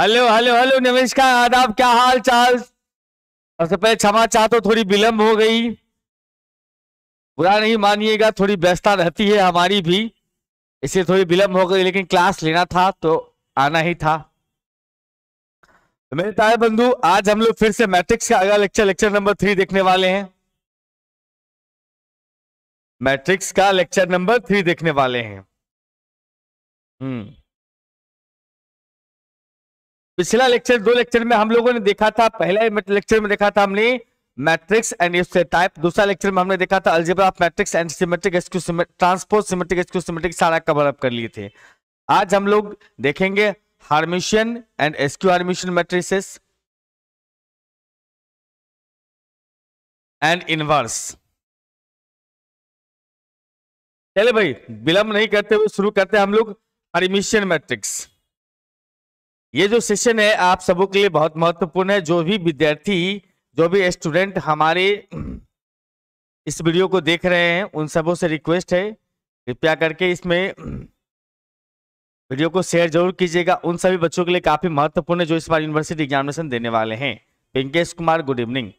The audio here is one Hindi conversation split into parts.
हेलो हेलो हेलो नमस्कार आदाब क्या हाल चाल सबसे पहले क्षमा चाह तो थोड़ी विलम्ब हो गई बुरा नहीं मानिएगा थोड़ी व्यस्तता रहती है हमारी भी इसे थोड़ी विलम्ब हो गई लेकिन क्लास लेना था तो आना ही था तो मेरे तारे बंधु आज हम लोग फिर से मैट्रिक्स का अगला लेक्चर लेक्चर नंबर थ्री देखने वाले हैं मैट्रिक्स का लेक्चर नंबर थ्री देखने वाले हैं हम्म पिछला लेक्चर दो लेक्चर में हम लोगों ने देखा था पहले लेक्चर में देखा था हमने मैट्रिक्स एंड टाइप दूसरा लेक्चर में हमने देखा था algebra of matrix and symmetric transport symmetric skew symmetric सारा कवर अप कर लिए थे आज हम लोग देखेंगे Hermitian and skew Hermitian matrices and inverse चले भाई विलंब नहीं करते हुए शुरू करते हैं हम लोग हार्मिशियन मैट्रिक्स ये जो सेशन है आप सबों के लिए बहुत महत्वपूर्ण है जो भी विद्यार्थी जो भी स्टूडेंट हमारे इस वीडियो को देख रहे हैं उन सबों से रिक्वेस्ट है कृपया करके इसमें वीडियो को शेयर जरूर कीजिएगा उन सभी बच्चों के लिए काफ़ी महत्वपूर्ण है जो इस बार यूनिवर्सिटी एग्जामिनेशन देने वाले हैं पिंकेश कुमार गुड इवनिंग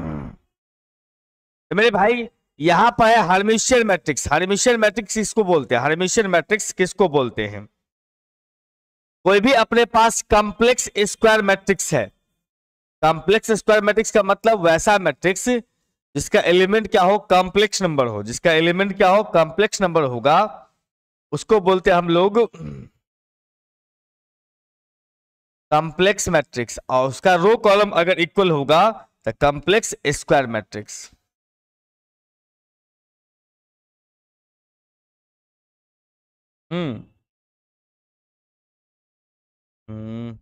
तो मेरे भाई यहाँ पर है हर्मिशियन मैट्रिक्स हर्मिशियन मैट्रिक्स किसको बोलते हैं हर्मिशियन मैट्रिक्स किसको बोलते हैं कोई भी अपने पास कॉम्प्लेक्स स्क्वायर मैट्रिक्स है कॉम्प्लेक्स स्क्वायर मैट्रिक्स का मतलब वैसा मैट्रिक्स जिसका एलिमेंट क्या हो कॉम्प्लेक्स नंबर हो जिसका एलिमेंट क्या हो कॉम्प्लेक्स नंबर होगा उसको बोलते हम लोग कॉम्प्लेक्स मैट्रिक्स और उसका रो कॉलम अगर इक्वल होगा तो complex square matrix hmm Mm.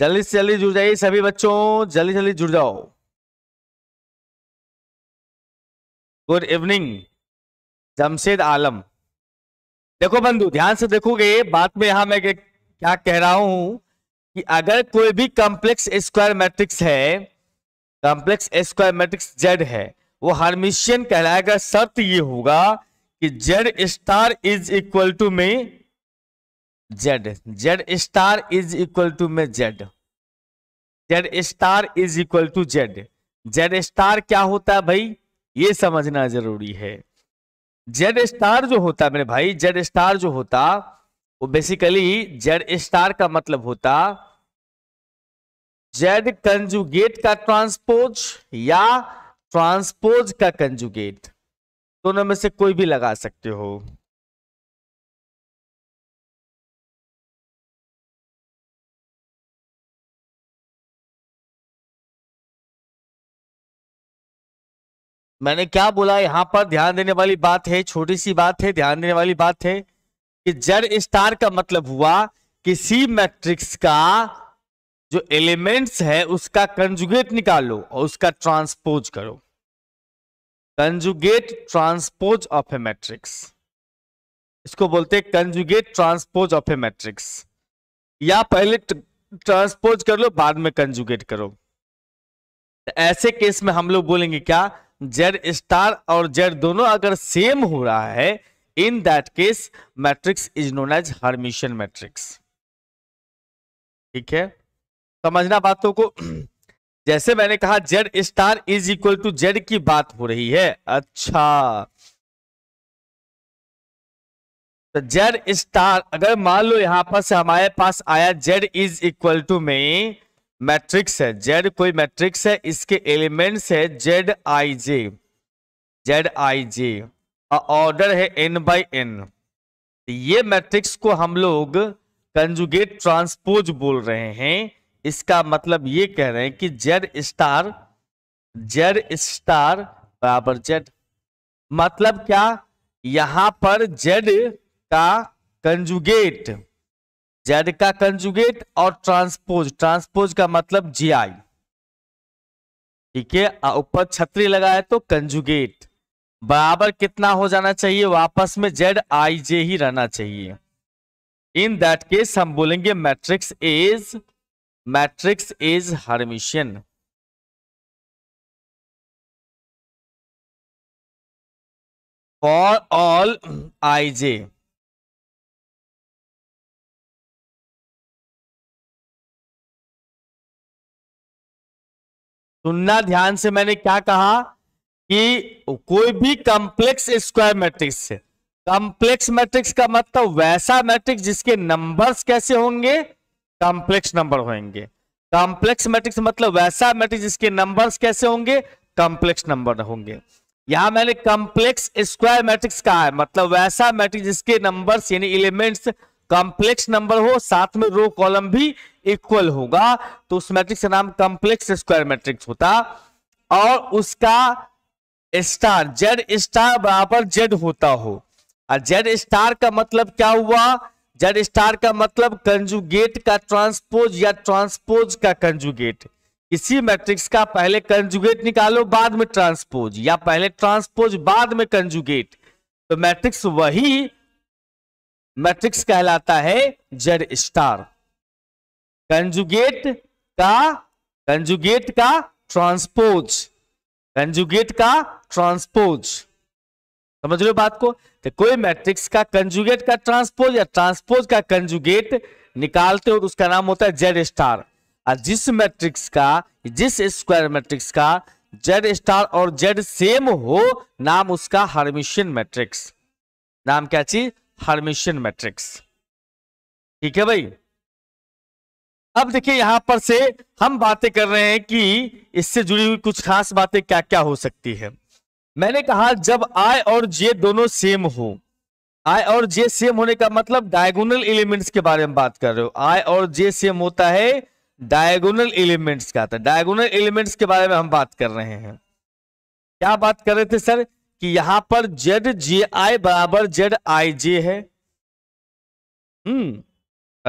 जल्दी से जल्दी जुड़ जाइए सभी बच्चों जल्दी जल्दी जुड़ जाओ गुड इवनिंग जमशेद आलम देखो बंधु ध्यान से देखोगे बात में यहां मैं क्या कह रहा हूं कि अगर कोई भी कॉम्प्लेक्स स्क्वायर मैट्रिक्स है कॉम्प्लेक्स स्क्वायर मैट्रिक्स जेड है वो हार्मिशियन कहलाएगा शर्त ये होगा कि Z star is equal to में Z Z star is equal to में Z Z star is equal to Z Z star क्या होता है भाई ये समझना जरूरी है जेड स्टार जो होता है मेरे भाई जेड स्टार जो होता वो बेसिकली जेड स्टार का मतलब होता है जेड कंजुगेट का ट्रांसपोज या ट्रांसपोज का कंजुगेट दोनों में से कोई भी लगा सकते हो मैंने क्या बोला यहां पर ध्यान देने वाली बात है छोटी सी बात है ध्यान देने वाली बात है कि जेड स्टार का मतलब हुआ किसी मैट्रिक्स का जो एलिमेंट्स है उसका कंजुगेट निकालो और उसका ट्रांसपोज करो conjugate transpose of A matrix इसको बोलते हैं conjugate transpose of A matrix या पहले ट्रांसपोज कर लो बाद में कंजुगेट करो तो ऐसे केस में हम लोग बोलेंगे क्या जेड स्टार और जेड दोनों अगर सेम हो रहा है in that case matrix is known as Hermitian matrix ठीक है समझना बातों को जैसे मैंने कहा Z star is equal to Z की बात हो रही है अच्छा तो जेड स्टार अगर मान लो यहां पर से हमारे पास आया जेड इज इक्वल टू में मैट्रिक्स है जेड कोई मैट्रिक्स है इसके एलिमेंट्स है Z I J Z I J order है एन बाई एन ये मैट्रिक्स को हम लोग कंजुगेट ट्रांसपोज बोल रहे हैं इसका मतलब ये कह रहे हैं कि जेड स्टार जेड स्टार बराबर जेड मतलब क्या यहां पर जेड का कंजुगेट जेड का कंजुगेट और ट्रांसपोज ट्रांसपोज का मतलब जी आई ठीक है ऊपर छतरी लगाए तो कंजुगेट बराबर कितना हो जाना चाहिए वापस में जेड आई जे ही रहना चाहिए इन दैट केस हम बोलेंगे matrix is matrix is Hermitian for all I J सुनना ध्यान से मैंने क्या कहा कि कोई भी complex square matrix complex complex matrix का मतलब वैसा मैट्रिक्स जिसके नंबर्स कैसे होंगे कॉम्प्लेक्स नंबर होंगे कॉम्प्लेक्स मैट्रिक्स मतलब वैसा मैट्रिक्स जिसके नंबर्स कैसे होंगे कॉम्प्लेक्स नंबर होंगे यहां मैंने कॉम्प्लेक्स स्क्वायर मैट्रिक्स कहा है मतलब वैसा मैट्रिक्स जिसके नंबर्स यानी इलिमेंट्स कॉम्प्लेक्स नंबर हो साथ में रो कॉलम भी इक्वल होगा तो उस मैट्रिक्स का नाम कॉम्प्लेक्स स्क्वायर मैट्रिक्स होता और उसका स्टार जेड स्टार बराबर जेड होता हो और जेड स्टार का मतलब क्या हुआ जेड स्टार का मतलब कंजुगेट का ट्रांसपोज या ट्रांसपोज का कंजुगेट इसी मैट्रिक्स का पहले कंजुगेट निकालो बाद में ट्रांसपोज या पहले ट्रांसपोज बाद में कंजुगेट तो मैट्रिक्स वही मैट्रिक्स कहलाता है जेड स्टार कंजुगेट का कंजुगेट का ट्रांसपोज कंजुगेट का ट्रांसपोज समझ रहे हो बात को तो कोई मैट्रिक्स का कंजुगेट का ट्रांसपोज या ट्रांसपोज का कंजुगेट निकालते हो तो उसका नाम होता है जेड स्टार और जिस मैट्रिक्स का जिस स्क्वायर मैट्रिक्स का जेड स्टार और जेड सेम हो नाम उसका हर्मिशियन मैट्रिक्स नाम क्या चीज हर्मिशियन मैट्रिक्स ठीक है भाई अब देखिए यहां पर से हम बातें कर रहे हैं कि इससे जुड़ी हुई कुछ खास बातें क्या क्या हो सकती है मैंने कहा जब आय और जे दोनों सेम हो आई और जे सेम होने का मतलब डायगोनल एलिमेंट्स के बारे में बात कर रहे हो आय और जे सेम होता है डायगोनल एलिमेंट्स का था डायगोनल एलिमेंट्स के बारे में हम बात कर रहे हैं क्या बात कर रहे थे सर कि यहां पर जेड जे आई बराबर जेड आई जे है हम्म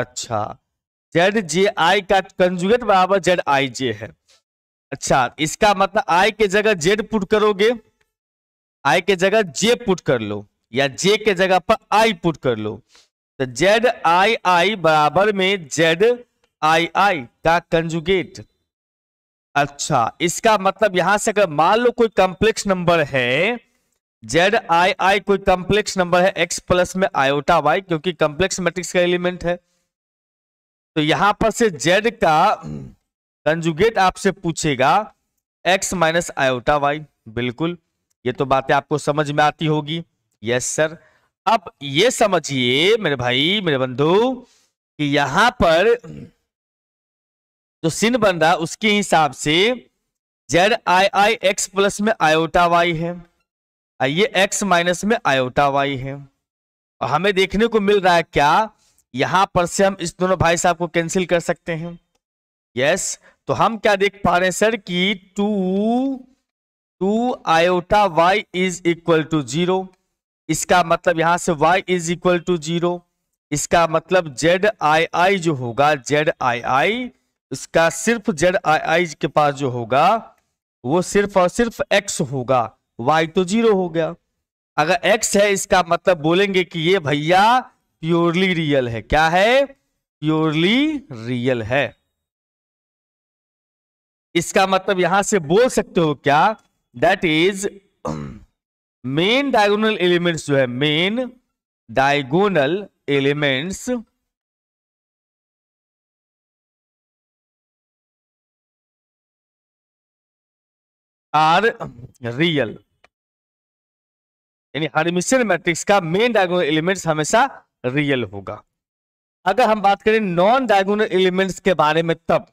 अच्छा जेड जे आई का कंजुगेट बराबर जेड आई जे है अच्छा इसका मतलब आई के जगह जेड पुट करोगे आई के जगह जे पुट कर लो या जे के जगह पर आई पुट कर लो तो जेड आई आई बराबर में जेड आई आई का कंजुगेट अच्छा इसका मतलब यहां से अगर मान लो कोई कॉम्प्लेक्स नंबर है जेड आई आई कोई कॉम्प्लेक्स नंबर है एक्स प्लस में आयोटा वाई क्योंकि कॉम्प्लेक्स मैट्रिक्स का एलिमेंट है तो यहां पर से जेड का कंजुगेट आपसे पूछेगा एक्स माइनस आयोटा वाई बिल्कुल ये तो बातें आपको समझ में आती होगी यस सर अब ये समझिए मेरे भाई मेरे बंधु कि यहां पर जो सिन बन रहा उसके हिसाब से Z I I X plus में आयोटा वाई है ये एक्स माइनस में आयोटा वाई है और हमें देखने को मिल रहा है क्या यहां पर से हम इस दोनों भाई साहब को कैंसिल कर सकते हैं यस तो हम क्या देख पा रहे हैं सर कि two two iota Y is equal to zero इसका मतलब यहां से Y is equal to zero इसका मतलब जेड आई आई जो होगा जेड आई आई इसका सिर्फ जेड आई आई के पास जो होगा वो सिर्फ और सिर्फ एक्स होगा वाई तो जीरो हो गया अगर एक्स है इसका मतलब बोलेंगे कि ये भैया प्योरली रियल है क्या है प्योरली रियल है इसका मतलब यहां से बोल सकते हो क्या that is main diagonal elements जो है main diagonal elements are real यानी हरमिशन मैट्रिक्स का मेन डायगोनल एलिमेंट्स हमेशा रियल होगा अगर हम बात करें नॉन डायगोनल एलिमेंट्स के बारे में तब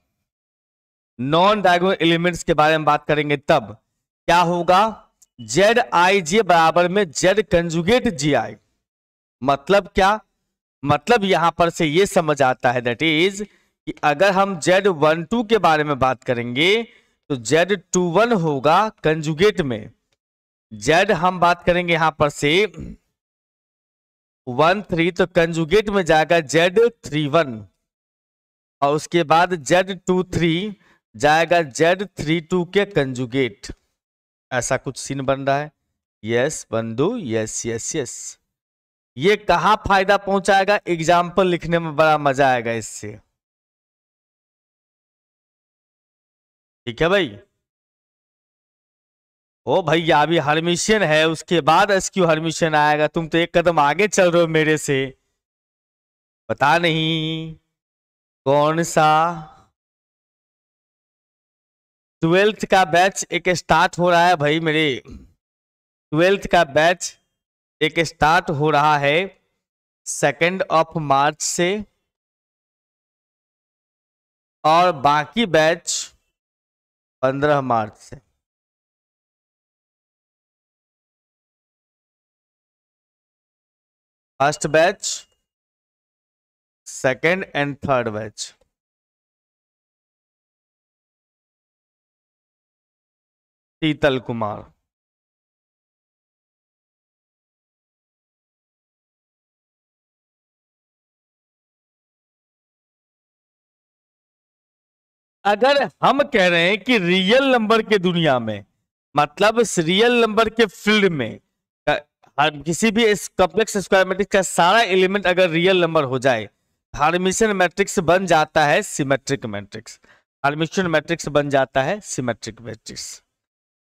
नॉन डायगोनल एलिमेंट्स के बारे में बात करेंगे तब क्या होगा जेड आई जे बराबर में जेड कंजुगेट जी आई मतलब क्या मतलब यहां पर से ये समझ आता है दैट इज कि अगर हम जेड वन टू के बारे में बात करेंगे तो जेड टू वन होगा कंजुगेट में जेड हम बात करेंगे यहां पर से वन थ्री तो कंजुगेट में जाएगा जेड थ्री वन और उसके बाद जेड टू थ्री जाएगा जेड थ्री टू के कंजुगेट ऐसा कुछ सीन बन रहा है यस बंधु यस यस यस ये कहा फायदा पहुंचाएगा एग्जाम्पल लिखने में बड़ा मजा आएगा इससे ठीक है भाई ओ भैया अभी हरमिशन है उसके बाद एसक्यू हरमिशन आएगा तुम तो एक कदम आगे चल रहे हो मेरे से पता नहीं कौन सा ट्वेल्थ का बैच एक स्टार्ट हो रहा है भाई मेरे ट्वेल्थ का बैच एक स्टार्ट हो रहा है सेकेंड ऑफ मार्च से और बाकी बैच पंद्रह मार्च से first batch second and third batch Sheetal Kumar अगर हम कह रहे हैं कि रियल नंबर के दुनिया में मतलब रियल नंबर के फील्ड में किसी भी इस कॉम्प्लेक्स स्क्वायर मैट्रिक्स का सारा एलिमेंट अगर रियल नंबर हो जाए हार्मिशन मैट्रिक्स बन जाता है सिमेट्रिक मैट्रिक्स हार्मिशन मैट्रिक्स बन जाता है सिमेट्रिक मैट्रिक्स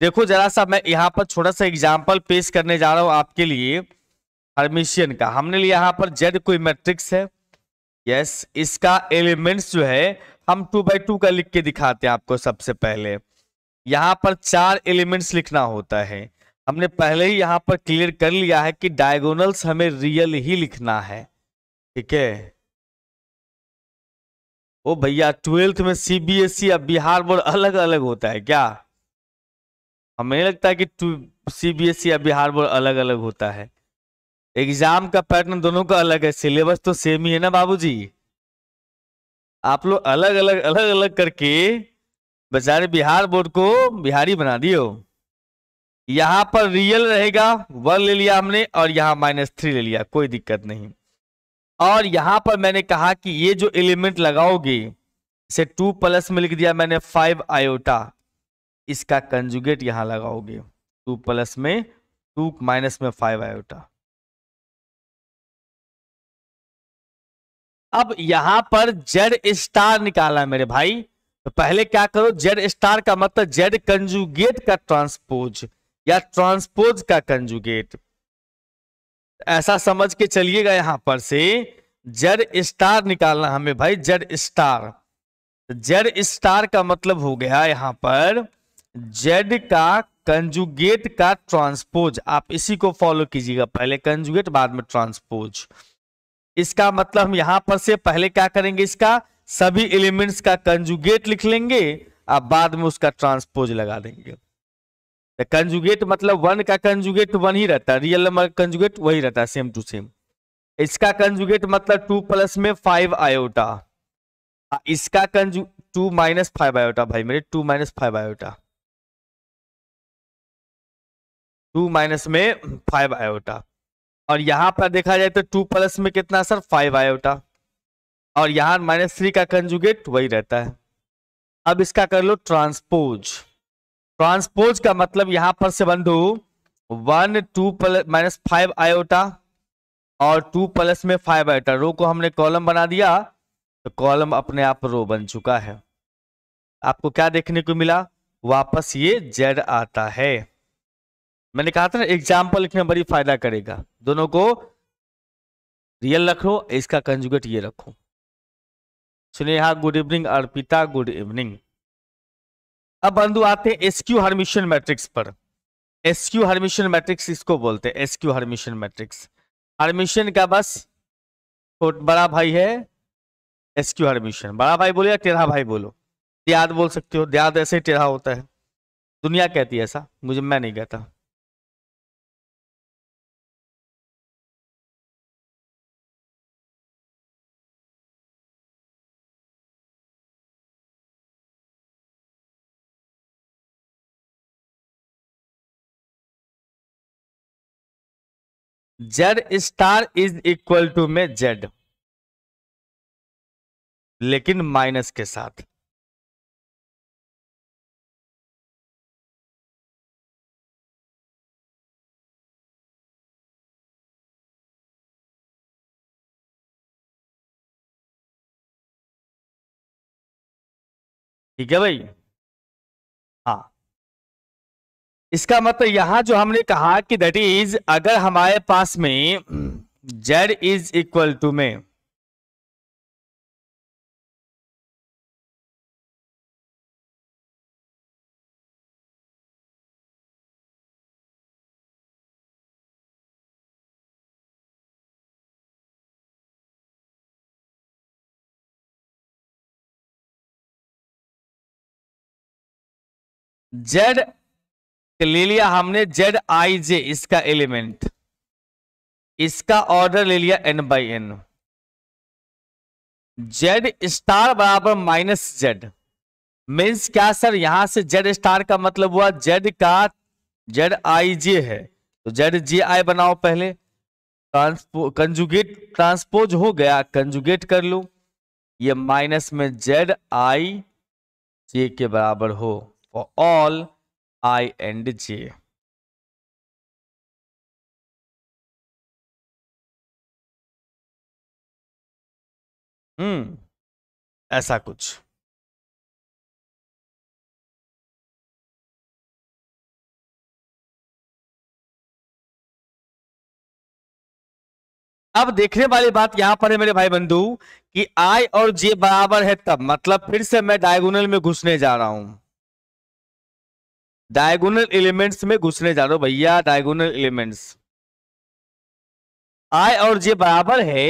देखो जरा सा मैं यहाँ पर छोटा सा एग्जाम्पल पेश करने जा रहा हूँ आपके लिए हरमिशियन का हमने लिया यहाँ पर जेड कोई मैट्रिक्स है यस इसका एलिमेंट्स जो है हम टू बाई टू का लिख के दिखाते हैं आपको सबसे पहले यहाँ पर चार एलिमेंट्स लिखना होता है हमने पहले ही यहाँ पर क्लियर कर लिया है कि डायगोनल्स हमें रियल ही लिखना है ठीक है ओ भैया ट्वेल्थ में सीबीएसई e या बिहार बोर्ड अलग अलग होता है क्या हमें नहीं लगता कि टू सी e या बिहार बोर्ड अलग अलग होता है एग्जाम का पैटर्न दोनों का अलग है सिलेबस तो सेम ही है ना बाबूजी आप लोग अलग अलग अलग अलग करके बेचारे बिहार बोर्ड को बिहारी बना दियो यहाँ पर रियल रहेगा वन ले लिया हमने और यहाँ माइनस थ्री ले लिया कोई दिक्कत नहीं और यहाँ पर मैंने कहा कि ये जो एलिमेंट लगाओगे से टू प्लस में लिख दिया मैंने फाइव आयोटा इसका कंजुगेट यहां लगाओगे टू प्लस में टू माइनस में फाइव आयोटा अब यहां पर जेड स्टार निकाला मेरे भाई तो पहले क्या करो जेड स्टार का मतलब जेड कंजुगेट का ट्रांसपोज या ट्रांसपोज का कंजुगेट ऐसा समझ के चलिएगा यहां पर से जेड स्टार निकालना हमें भाई जेड स्टार जेड स्टार का मतलब हो गया यहां पर जेड का कंजुगेट का ट्रांसपोज आप इसी को फॉलो कीजिएगा पहले कंजुगेट बाद में ट्रांसपोज इसका मतलब हम यहां पर से पहले क्या करेंगे इसका सभी एलिमेंट्स का कंजुगेट लिख लेंगे और बाद में उसका ट्रांसपोज लगा देंगे तो कंजुगेट मतलब वन का कंजुगेट वन ही रहता है रियल नंबर कंजुगेट वही रहता है सेम टू सेम इसका कंजुगेट मतलब टू प्लस में फाइव हाँ, आयोटा इसका कंजू टू माइनस फाइव आयोटा भाई मेरे two minus five iota two minus में फाइव आयोटा और यहाँ पर देखा जाए तो टू प्लस में कितना सर फाइव आयोटा और यहाँ माइनस थ्री का कंजुगेट वही रहता है अब इसका कर लो ट्रांसपोज ट्रांसपोज का मतलब यहाँ पर से बंधु one two plus minus five iota और टू प्लस में फाइव आयोटा रो को हमने कॉलम बना दिया तो कॉलम अपने आप रो बन चुका है आपको क्या देखने को मिला वापस ये जेड आता है मैंने कहा था ना एग्जाम्पल में बड़ी फायदा करेगा दोनों को रियल रखो इसका कंजुगेट ये रखो Sneha good evening Arpita good evening अब बंधु आते हैं एसक्यू हरमिशन मैट्रिक्स पर एसक्यू हरमिशन मैट्रिक्स इसको बोलते हैं एसक्यू हरमिशन मैट्रिक्स हरमिशन का बस बड़ा भाई है एसक्यू हरमिशन बड़ा भाई बोलो या टेढ़ा भाई बोलो याद बोल सकते हो याद ऐसे टेढ़ा होता है दुनिया कहती है ऐसा मुझे मैं नहीं कहता Z star is equal to में जेड लेकिन माइनस के साथ ठीक है भाई इसका मतलब यहां जो हमने कहा कि दैट इज अगर हमारे पास में जेड इज इक्वल टू में जेड ले लिया हमने जेड आई जे इसका एलिमेंट इसका ऑर्डर ले लिया N by N Z star बराबर माइनस जेड मीन्स क्या सर यहां से जेड स्टार का मतलब हुआ जेड का जेड आई जे है तो जेड जे आई बनाओ पहले ट्रांसपो कंजुगेट ट्रांसपोज हो गया कंजुगेट कर लो ये माइनस में जेड आई जे के बराबर हो for all I and J. हम्म ऐसा कुछ अब देखने वाली बात यहां पर है मेरे भाई बंधु कि आई और जे बराबर है तब मतलब फिर से मैं डायगोनल में घुसने जा रहा हूं डायगोनल एलिमेंट्स में घुसने जा रहे हो भैया डायगोनल एलिमेंट्स आई और जे बराबर है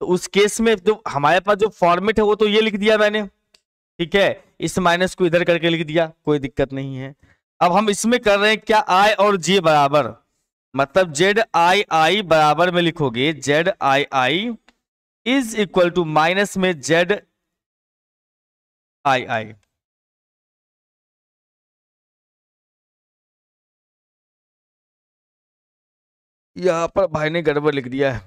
तो उस केस में जो हमारे पास जो फॉर्मेट है वो तो ये लिख दिया मैंने ठीक है इस माइनस को इधर करके लिख दिया कोई दिक्कत नहीं है अब हम इसमें कर रहे हैं क्या आई और जे बराबर मतलब जेड आई आई बराबर में लिखोगे Z I I is equal to minus में जेड आई आई यहाँ पर भाई ने गड़बड़ लिख दिया है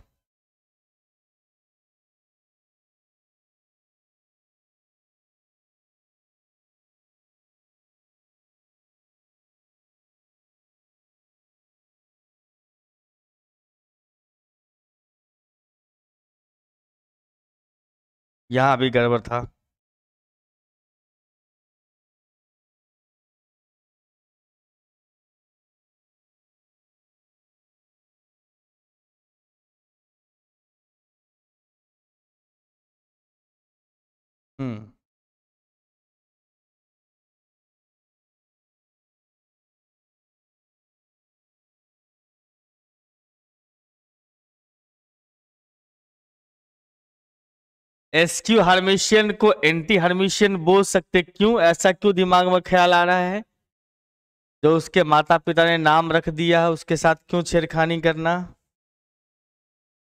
यहाँ भी गड़बड़ था हम्म। एसक्यू हर्मिशियन को एंटी हर्मिशियन बोल सकते क्यों ऐसा क्यों दिमाग में ख्याल आ रहा है जो उसके माता पिता ने नाम रख दिया है उसके साथ क्यों छेड़खानी करना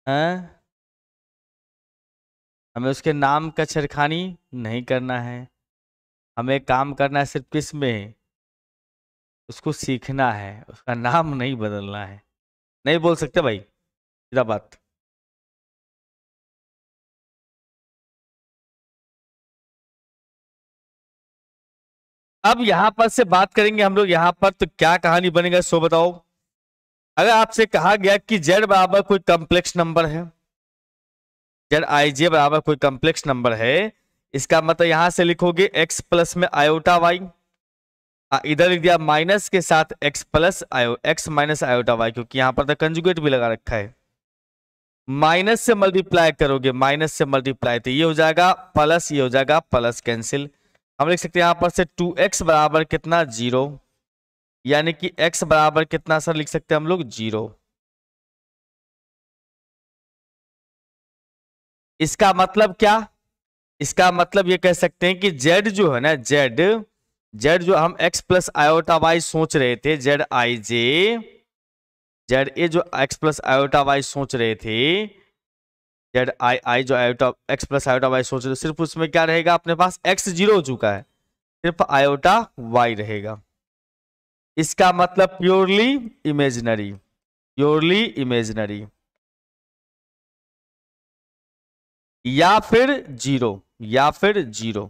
है हमें उसके नाम का छेड़खानी नहीं करना है हमें काम करना है सिर्फ किस में उसको सीखना है उसका नाम नहीं बदलना है नहीं बोल सकते भाई सीधा बात अब यहां पर से बात करेंगे हम लोग यहां पर तो क्या कहानी बनेगा सो बताओ अगर आपसे कहा गया कि जेड बराबर कोई कॉम्प्लेक्स नंबर है अगर आई जे बराबर कोई कॉम्प्लेक्स नंबर है इसका मतलब यहां से लिखोगे एक्स प्लस में आयोटा हाँ, वाई इधर लिख दिया माइनस के साथ एक्स प्लस आयो एक्स माइनस आयोटा वाई क्योंकि यहाँ पर तो कंजुगेट भी लगा रखा है माइनस से मल्टीप्लाई करोगे माइनस से मल्टीप्लाई तो ये हो जाएगा प्लस ये हो जाएगा प्लस कैंसिल हम लिख सकते हैं यहाँ पर से टू एक्स बराबर कितना जीरो यानी कि एक्स बराबर कितना सर लिख सकते हैं हम लोग जीरो इसका मतलब क्या इसका मतलब ये कह सकते हैं कि जेड जो है ना जेड जेड जो हम एक्स प्लस आयोटा वाई सोच रहे थे Z I J Z A जो एक्स प्लस आयोटा वाई सोच रहे थे जेड आई आई जो iota X plus iota Y सोच रहे सिर्फ उसमें क्या रहेगा अपने पास एक्स जीरो हो चुका है सिर्फ आयोटा वाई रहेगा इसका मतलब प्योरली इमेजनरी प्योरली इमेजनरी या फिर जीरो या फिर जीरो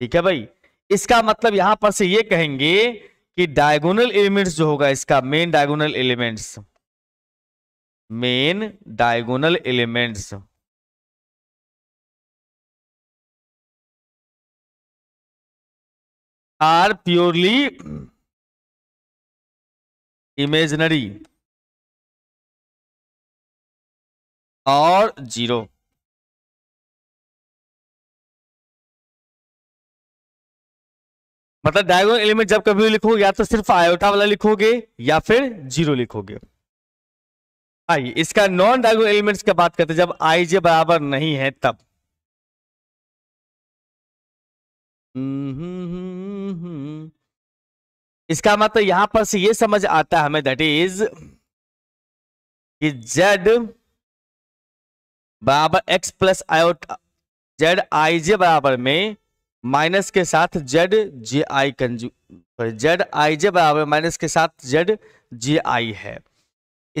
ठीक है भाई इसका मतलब यहां पर से ये कहेंगे कि डायगोनल एलिमेंट्स जो होगा इसका main diagonal elements main diagonal elements are purely imaginary और जीरो मतलब डायगोनल एलिमेंट जब कभी लिखो या तो सिर्फ आयोटा वाला लिखोगे या फिर जीरो लिखोगे आइए इसका नॉन डायगोनल एलिमेंट्स का बात करते हैं जब आई जे बराबर नहीं है तब हम्म, हम्म, हम्म, इसका मतलब यहां पर से ये समझ आता है हमें दैट इज कि जेड बराबर X plus Z I J बराबर में माइनस के साथ Z J I कंजू Z I J बराबर माइनस के साथ जेड जे आई है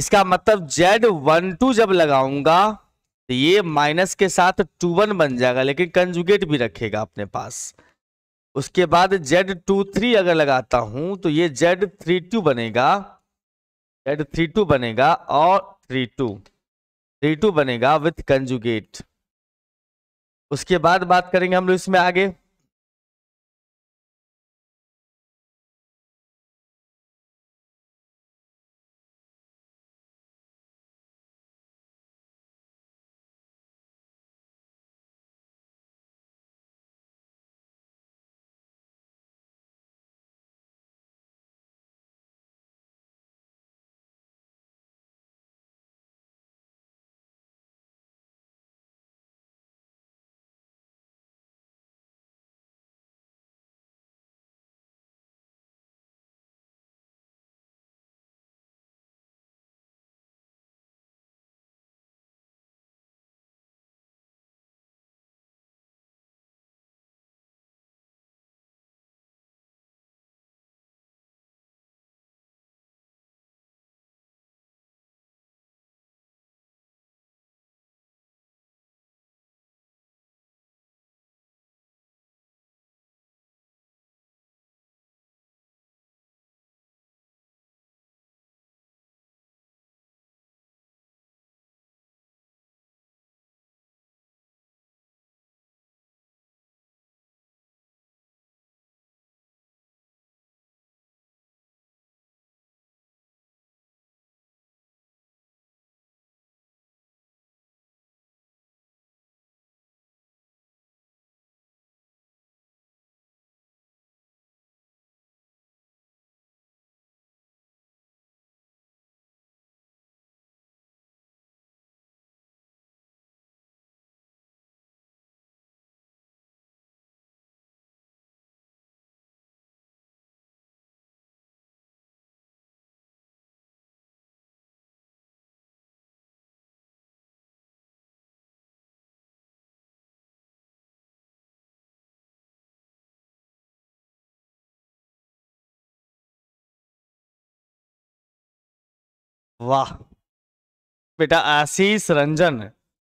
इसका मतलब जेड वन टू जब लगाऊंगा तो ये माइनस के साथ टू वन बन जाएगा लेकिन कंजुगेट भी रखेगा अपने पास उसके बाद जेड टू थ्री अगर लगाता हूं तो ये जेड थ्री टू बनेगा जेड थ्री टू बनेगा और थ्री टू थ्री टू बनेगा विथ कंजुगेट उसके बाद बात करेंगे हम लोग इसमें आगे वाह बेटा आशीष रंजन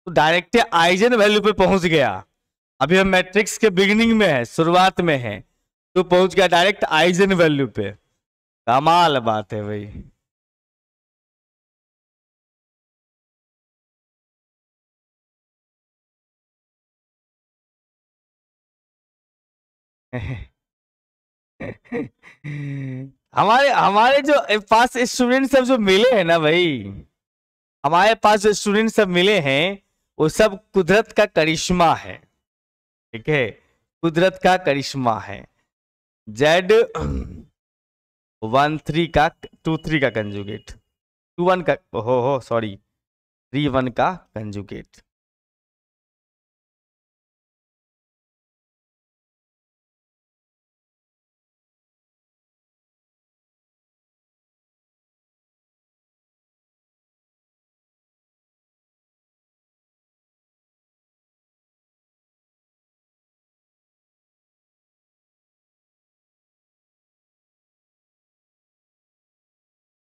तो डायरेक्ट आइजन वैल्यू पे पहुंच गया अभी हम मैट्रिक्स के बिगिनिंग में है शुरुआत में है तो पहुंच गया डायरेक्ट आइजन वैल्यू पे कमाल बात है भाई हमारे हमारे जो पास स्टूडेंट सब जो मिले हैं ना भाई हमारे पास जो स्टूडेंट सब मिले हैं वो सब कुदरत का करिश्मा है ठीक है कुदरत का करिश्मा है जेड वन थ्री का टू थ्री का कंजुगेट टू वन का हो हो सॉरी थ्री वन का कंजुगेट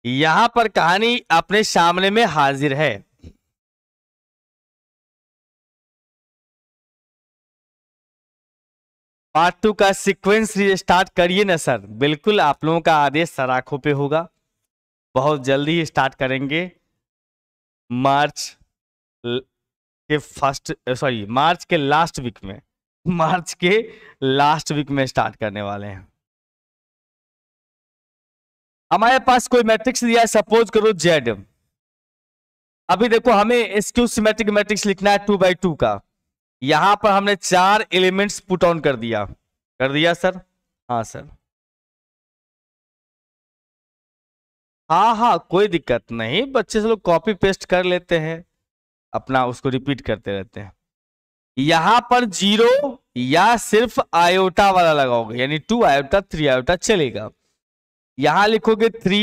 यहां पर कहानी अपने सामने में हाजिर है पार्ट टू का सीक्वेंस रिस्टार्ट करिए ना सर बिल्कुल आप लोगों का आदेश सराखों पे होगा बहुत जल्दी ही स्टार्ट करेंगे मार्च के फर्स्ट सॉरी मार्च के लास्ट वीक में मार्च के लास्ट वीक में स्टार्ट करने वाले हैं हमारे पास कोई मैट्रिक्स दिया है सपोज करो जेड अभी देखो हमें एसक्यू सिमेट्रिक मैट्रिक्स लिखना है टू बाई टू का यहां पर हमने चार एलिमेंट्स पुट ऑन कर दिया कर दिया सर हाँ सर हाँ हाँ कोई दिक्कत नहीं बच्चे से लोग कॉपी पेस्ट कर लेते हैं अपना उसको रिपीट करते रहते हैं यहां पर जीरो या सिर्फ आयोटा वाला लगाओगे यानी टू आयोटा थ्री आयोटा चलेगा यहां लिखोगे थ्री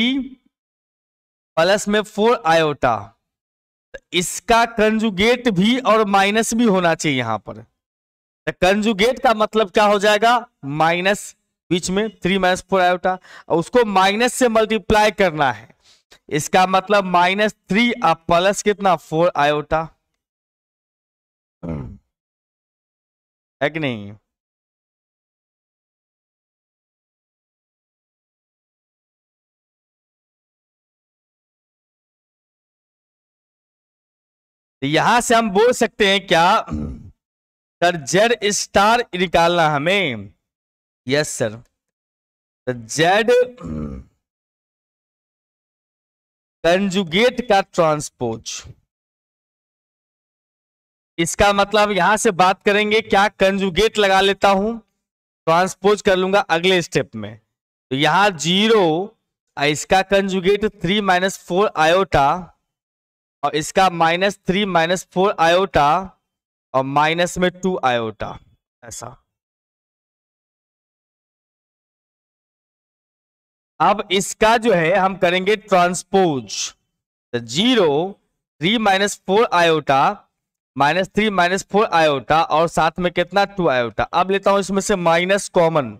प्लस में फोर आयोटा तो इसका कंजुगेट भी और माइनस भी होना चाहिए यहां पर कंजुगेट तो का मतलब क्या हो जाएगा माइनस बीच में थ्री माइनस फोर आयोटा और उसको माइनस से मल्टीप्लाई करना है इसका मतलब माइनस थ्री और प्लस कितना फोर आयोटा है कि नहीं तो यहां से हम बोल सकते हैं क्या सर जेड स्टार निकालना हमें यस सर तो जेड कंजुगेट का ट्रांसपोज इसका मतलब यहां से बात करेंगे क्या कंजुगेट लगा लेता हूं ट्रांसपोज कर लूंगा अगले स्टेप में तो यहां जीरो इसका conjugate three minus four iota और इसका minus three minus four iota और माइनस में टू आयोटा ऐसा अब इसका जो है हम करेंगे transpose zero three minus four iota minus three minus four iota और साथ में कितना टू आयोटा अब लेता हूं इसमें से माइनस कॉमन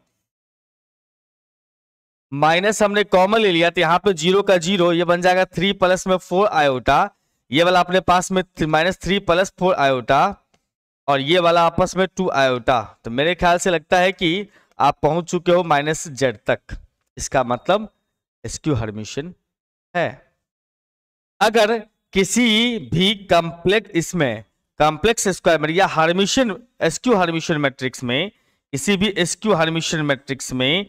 माइनस हमने कॉमन ले लिया तो यहां पे जीरो का जीरो ये बन जाएगा थ्री प्लस में फोर आयोटा ये वाला अपने पास में minus three plus four iota और ये वाला आपस में टू आयोटा तो मेरे ख्याल से लगता है कि आप पहुंच चुके हो माइनस जेड तक इसका मतलब एसक्यू हरमिशन है अगर किसी भी कॉम्प्लेक्स इसमें कॉम्प्लेक्स स्क्वायर या हार्मिशन एसक्यू हार्मिशन मैट्रिक्स में किसी भी एसक्यू हार्मिशन मैट्रिक्स में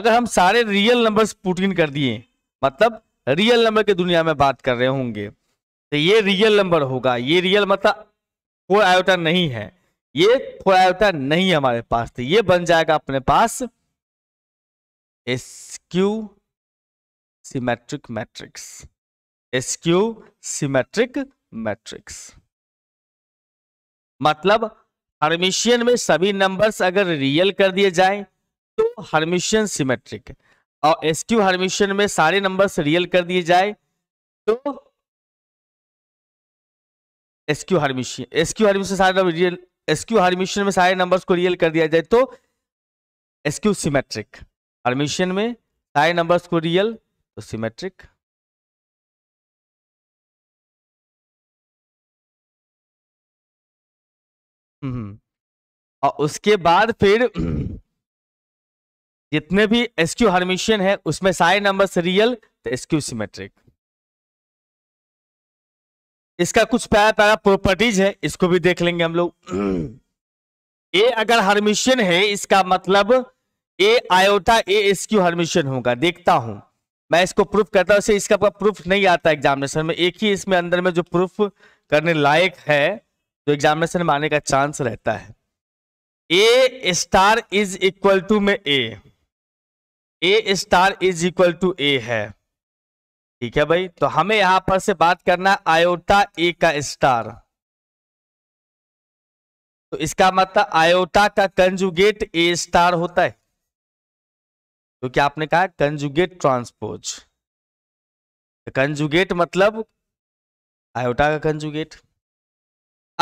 अगर हम सारे रियल नंबर्स पुट इन कर दिए मतलब रियल नंबर के दुनिया में बात कर रहे होंगे तो ये रियल नंबर होगा ये रियल मतलब फोर आयोटा नहीं है ये फोर आयोटा नहीं है हमारे पास तो ये बन जाएगा अपने पास skew symmetric matrix skew symmetric matrix मतलब हर्मिशियन में सभी नंबर्स अगर रियल कर दिए जाए तो हर्मिशियन सिमेट्रिक और एसक्यू हर्मिशियन में सारे नंबर्स रियल कर दिए जाए तो एसक्यू हार्मिशियन एसक्यू हार्मिशियन सारे नंबर रियल एसक्यू हार्मिशियन में सारे नंबर्स को रियल कर दिया जाए तो एसक्यू सिमेट्रिक हार्मिशियन में सारे नंबर्स को रियल तो सिमेट्रिक हम्म, और उसके बाद फिर जितने भी एसक्यू हार्मिशियन है उसमें सारे नंबर्स रियल तो एसक्यू सिमेट्रिक इसका कुछ प्यारा प्यारा प्रॉपर्टीज है इसको भी देख लेंगे हम लोग ए अगर हरमिशन है इसका मतलब A iota A skew Hermitian होगा देखता हूं मैं इसको प्रूफ करता हूं इसका प्रूफ नहीं आता एग्जामिनेशन में एक ही इसमें अंदर में जो प्रूफ करने लायक है तो एग्जामिनेशन में आने का चांस रहता है A star is equal to में A A star is equal to A है ठीक है भाई तो हमें यहां पर से बात करना आयोटा ए का स्टार तो इसका मतलब आयोटा का कंजुगेट ए स्टार होता है क्योंकि तो आपने कहा कंजुगेट ट्रांसपोज तो कंजुगेट मतलब आयोटा का कंजुगेट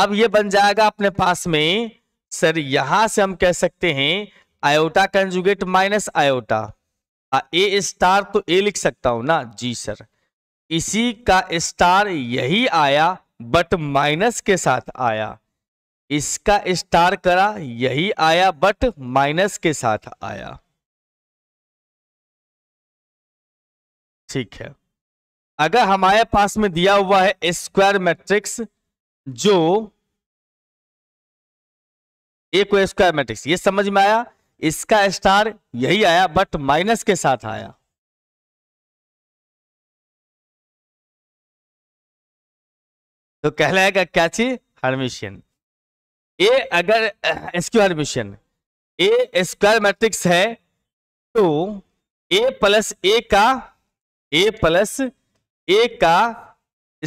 अब ये बन जाएगा अपने पास में सर यहां से हम कह सकते हैं iota conjugate minus iota A star तो ए लिख सकता हूं ना जी सर इसी का स्टार यही आया बट माइनस के साथ आया इसका स्टार करा यही आया बट माइनस के साथ आया ठीक है अगर हमारे पास में दिया हुआ है स्क्वायर मैट्रिक्स जो ए को स्क्वायर मैट्रिक्स ये समझ में आया इसका स्टार यही आया बट माइनस के साथ आया तो कहलाएगा क्या चीज हर्मिशियन ए अगर skew Hermitian A square matrix है तो ए प्लस ए का ए प्लस ए का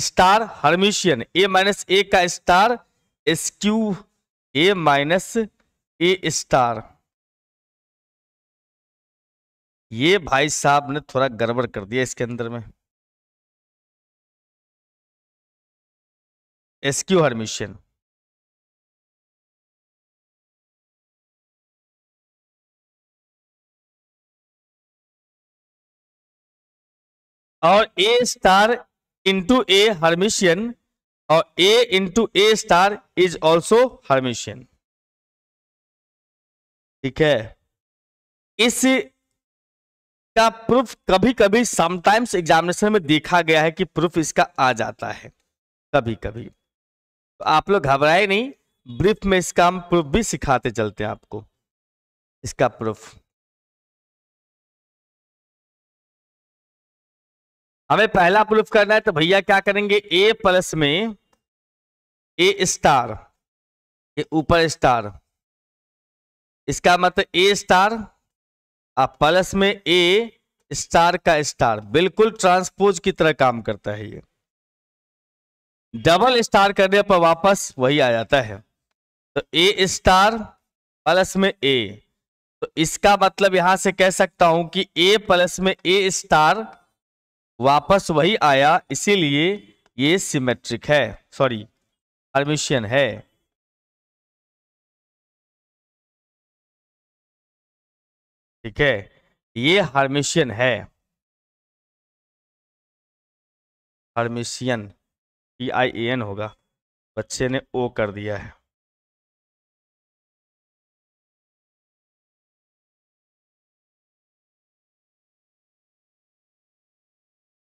star Hermitian A minus A का star skew A minus A star ये भाई साहब ने थोड़ा गड़बड़ कर दिया इसके अंदर में एसक्यू हरमिशियन और A star into A Hermitian और A into A star is also Hermitian ठीक है इस का प्रूफ कभी कभी समटाइम्स एग्जामिनेशन में देखा गया है कि प्रूफ इसका आ जाता है कभी कभी तो आप लोग घबराए नहीं ब्रीफ में इसका हम प्रूफ भी सिखाते चलते हैं आपको इसका प्रूफ हमें पहला प्रूफ करना है तो भैया क्या करेंगे ए प्लस में ए स्टार ये ऊपर स्टार इसका मतलब ए स्टार अब प्लस में ए स्टार का स्टार बिल्कुल ट्रांसपोज की तरह काम करता है ये डबल स्टार करने पर वापस वही आ जाता है तो ए स्टार प्लस में ए तो इसका मतलब यहां से कह सकता हूं कि ए प्लस में ए स्टार वापस वही आया इसीलिए ये सिमेट्रिक है सॉरी परमिशन है ठीक है ये हर्मिशियन है Hermitian E I A N होगा बच्चे ने ओ कर दिया है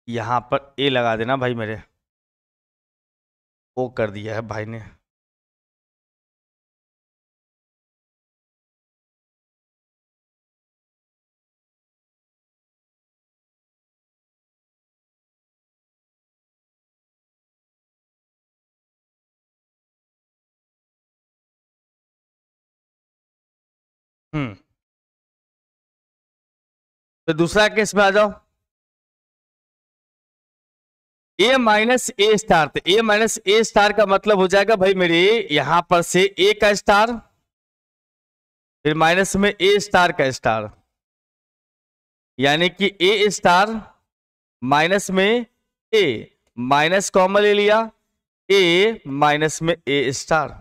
यहां पर ए लगा देना भाई मेरे ओ कर दिया है भाई ने हम्म। तो दूसरा केस में आ जाओ ए माइनस ए स्टार तो ए माइनस ए स्टार का मतलब हो जाएगा भाई मेरे यहां पर से ए का स्टार फिर माइनस में ए स्टार का स्टार यानी कि ए स्टार माइनस में ए माइनस कॉमन ले लिया ए माइनस में ए स्टार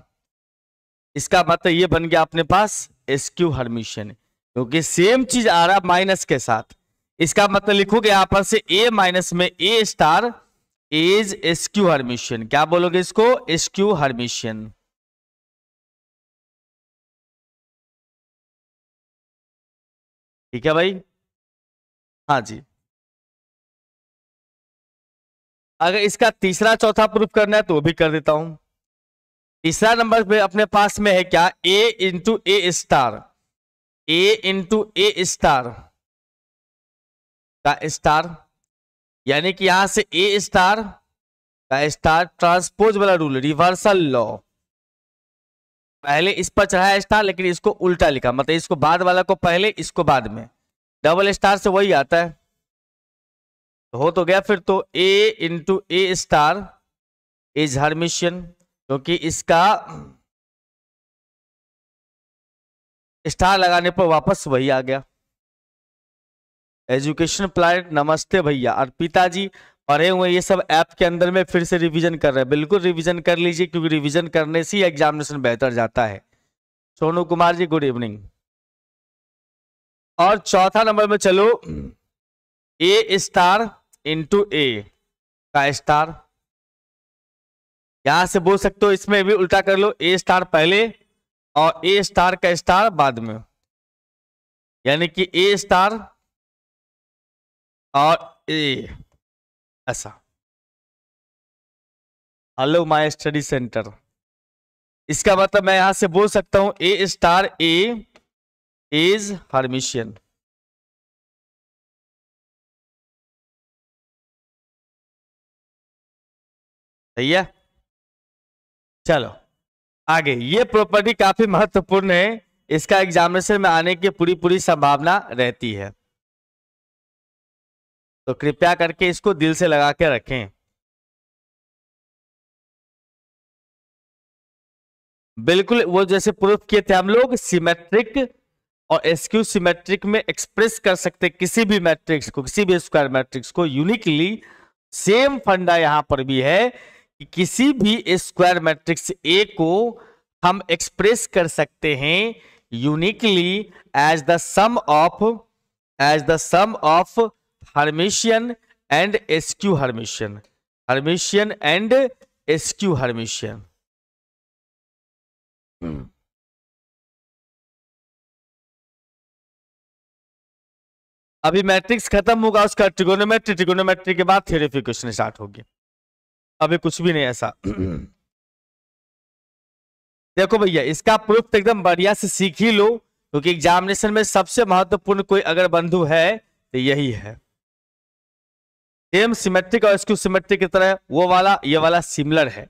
इसका मतलब ये बन गया अपने पास एसक्यू हरमिशियन क्योंकि सेम चीज आ रहा माइनस के साथ इसका मतलब लिखोगे यहां पर से ए माइनस में A star is skew Hermitian क्या बोलोगे इसको एसक्यू हरमिशियन ठीक है भाई हाँ जी अगर इसका तीसरा चौथा प्रूफ करना है तो वो भी कर देता हूं तीसरा नंबर पे अपने पास में है क्या A into A star A into A star का स्टार यानी कि यहां से ए स्टार का स्टार ट्रांसपोज वाला रूल रिवर्सल लॉ पहले इस पर चढ़ाया स्टार लेकिन इसको उल्टा लिखा मतलब इसको बाद वाला को पहले इसको बाद में डबल स्टार से वही आता है तो हो तो गया फिर तो A into A star is Hermitian क्योंकि इसका स्टार लगाने पर वापस वही आ गया एजुकेशन प्लान नमस्ते भैया और पिताजी पढ़े हुए ये सब ऐप के अंदर में फिर से रिवीजन कर रहे हैं बिल्कुल रिवीजन कर लीजिए क्योंकि रिवीजन करने से एग्जामिनेशन बेहतर जाता है सोनू कुमार जी गुड इवनिंग और चौथा नंबर में चलो ए स्टार इंटू ए का स्टार यहां से बोल सकते हो इसमें भी उल्टा कर लो ए स्टार पहले और ए स्टार का स्टार बाद में यानी कि ए स्टार और ए ऐसा हेलो माय स्टडी सेंटर इसका मतलब मैं यहां से बोल सकता हूं A star A is Hermitian सही है चलो आगे ये प्रॉपर्टी काफी महत्वपूर्ण है इसका एग्जामिनेशन में आने की पूरी पूरी संभावना रहती है तो कृपया करके इसको दिल से लगा के रखें बिल्कुल वो जैसे प्रूफ किए थे हम लोग सिमेट्रिक और एसक्यू सिमेट्रिक में एक्सप्रेस कर सकते किसी भी मैट्रिक्स को किसी भी स्क्वायर मैट्रिक्स को यूनिकली सेम फंडा यहां पर भी है कि किसी भी स्क्वायर मैट्रिक्स ए को हम एक्सप्रेस कर सकते हैं uniquely as the sum of as the sum of Hermitian and skew Hermitian Hermitian and skew Hermitian अभी मैट्रिक्स खत्म होगा उसका ट्रिगोनोमेट्री ट्रिगोनोमेट्री के बाद थ्योरी ऑफ इक्वेशन स्टार्ट होगी अभी कुछ भी नहीं ऐसा हम्म। देखो भैया इसका प्रूफ तो एकदम बढ़िया से सीख ही लो क्योंकि एग्जामिनेशन में सबसे महत्वपूर्ण कोई अगर बंधु है तो यही है सेम सिमेट्रिक और स्क्यू सिमेट्रिक की तरह वो वाला ये वाला सिमिलर है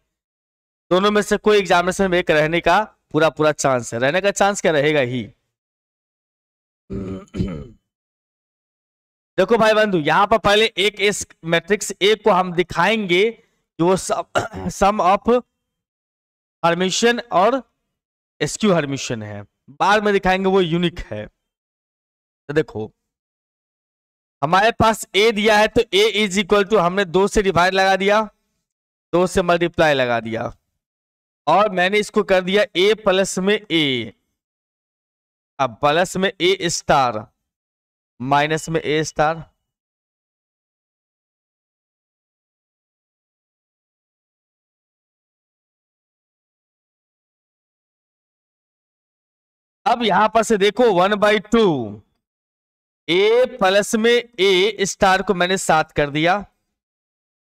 दोनों में से कोई एग्जामिनेशन में एक रहने का पूरा पूरा चांस है रहने का चांस क्या रहेगा ही देखो भाई बंधु यहां पर पहले एक इस मैट्रिक्स ए को हम दिखाएंगे वो सम ऑफ हरमिशन और एसक्यू हरमिशन है बाद में दिखाएंगे वो यूनिक है तो देखो हमारे पास ए दिया है तो ए इज इक्वल टू हमने दो से डिवाइड लगा दिया दो से मल्टीप्लाई लगा दिया और मैंने इसको कर दिया ए प्लस में ए अब प्लस में ए स्टार माइनस में ए स्टार अब यहां पर से देखो one by two A plus में ए स्टार को मैंने सात कर दिया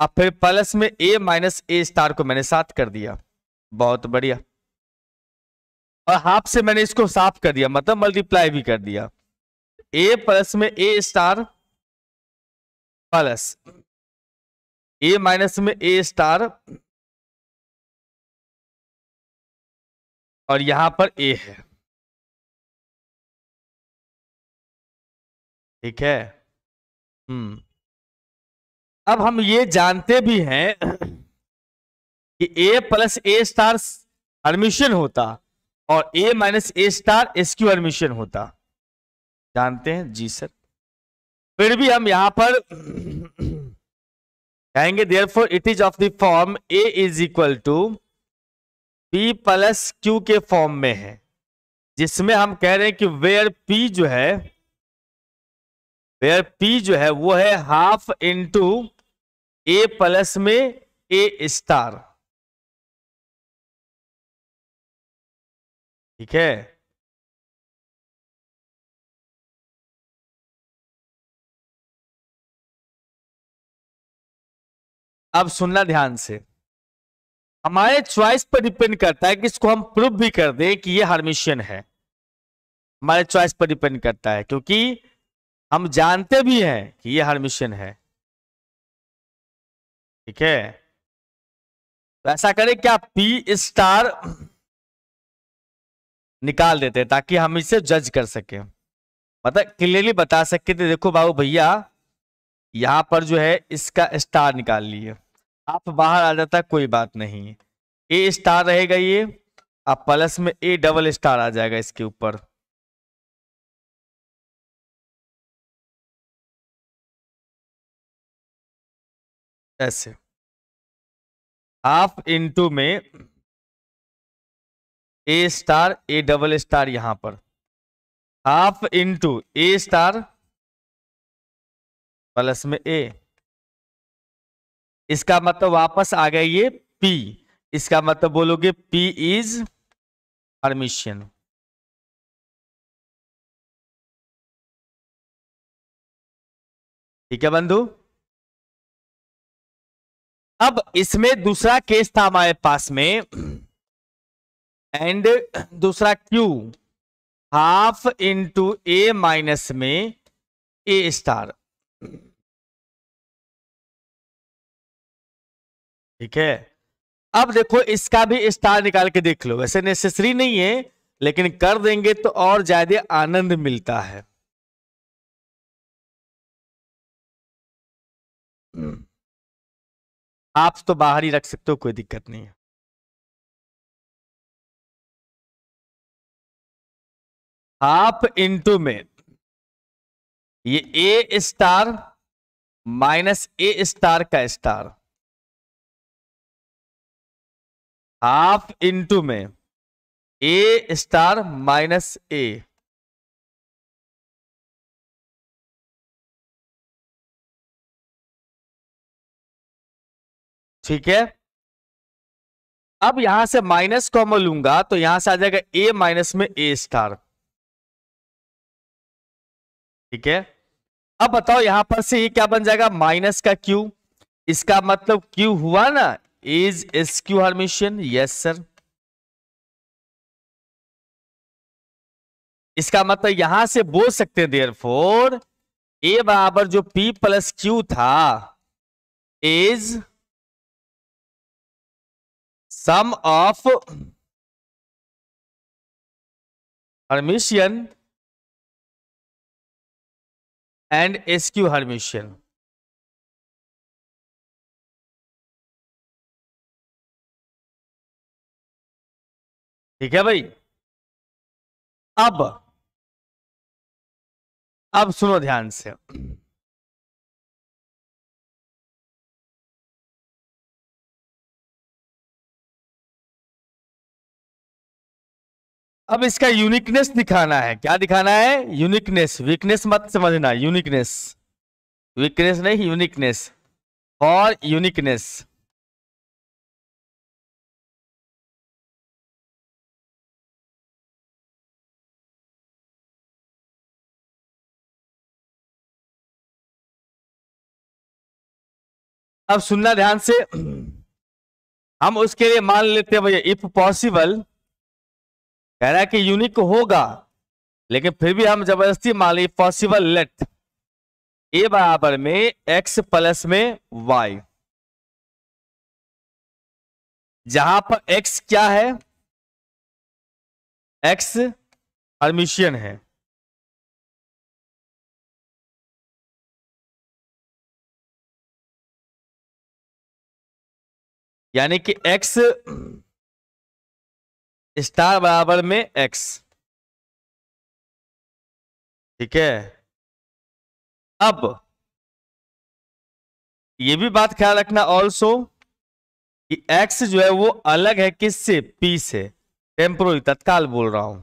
अब फिर प्लस में ए माइनस ए स्टार को मैंने सात कर दिया बहुत बढ़िया और हाफ से मैंने इसको साफ कर दिया मतलब मल्टीप्लाई भी कर दिया ए प्लस में A star plus A minus में ए स्टार और यहां पर ए है ठीक है हम्म अब हम ये जानते भी हैं कि A plus A star Hermitian होता और A minus A star skew Hermitian होता जानते हैं जी सर फिर भी हम यहां पर कहेंगे therefore it is of the form A is equal to P plus Q के फॉर्म में है जिसमें हम कह रहे हैं कि वेयर पी जो है वेयर पी जो है वो है हाफ इंटू ए प्लस में ए स्टार ठीक है अब सुनना ध्यान से हमारे चॉइस पर डिपेंड करता है कि इसको हम प्रूव भी कर दें कि ये हार्मिशियन है हमारे चॉइस पर डिपेंड करता है क्योंकि हम जानते भी हैं कि ये मिशन है ठीक है तो ऐसा करें क्या पी स्टार निकाल देते ताकि हम इसे जज कर सके मतलब क्लियरली बता सके थे देखो बाबू भैया यहां पर जो है इसका स्टार निकाल लिए आप बाहर आ जाता कोई बात नहीं ए स्टार रहेगा ये आप प्लस में ए डबल स्टार आ जाएगा इसके ऊपर ऐसे हाफ इंटू में A star A double star यहां पर half into A star plus में ए इसका मतलब वापस आ गया ये पी इसका मतलब बोलोगे पी इज परमिशियन ठीक है बंधु अब इसमें दूसरा केस था हमारे पास में एंड दूसरा Q half into A minus में ए स्टार ठीक है अब देखो इसका भी स्टार निकाल के देख लो वैसे नेसेसरी नहीं है लेकिन कर देंगे तो और ज्यादा आनंद मिलता है hmm. आप तो बाहर ही रख सकते हो कोई दिक्कत नहीं है हाफ इंटू में ये A star minus A star का स्टार हाफ इंटू में ए स्टार माइनस ए ठीक है अब यहां से माइनस कॉमन लूंगा तो यहां से आ जाएगा ए माइनस में ए स्टार ठीक है अब बताओ यहां पर से ये क्या बन जाएगा माइनस का क्यू इसका मतलब क्यू हुआ ना is skew Hermitian yes sir इसका मतलब यहां से बोल सकते हैं देयर फोर ए बराबर जो पी प्लस क्यू था is sum of Hermitian and SQ Hermitian. ठीक है भाई अब अब सुनो ध्यान से अब इसका यूनिकनेस दिखाना है क्या दिखाना है यूनिकनेस वीकनेस मत समझना यूनिकनेस वीकनेस नहीं यूनिकनेस और यूनिकनेस अब सुनना ध्यान से हम उसके लिए मान लेते हैं भैया इफ पॉसिबल कह रहा है कि यूनिक होगा लेकिन फिर भी हम जबरदस्ती मान ली पॉसिबल लेट ए बराबर में एक्स प्लस में वाई जहां पर एक्स क्या है एक्स हर्मिशियन है यानी कि एक्स स्टार बराबर में एक्स ठीक है अब ये भी बात ख्याल रखना ऑल्सो कि एक्स जो है वो अलग है किससे पी से टेम्प्रोरी तत्काल बोल रहा हूं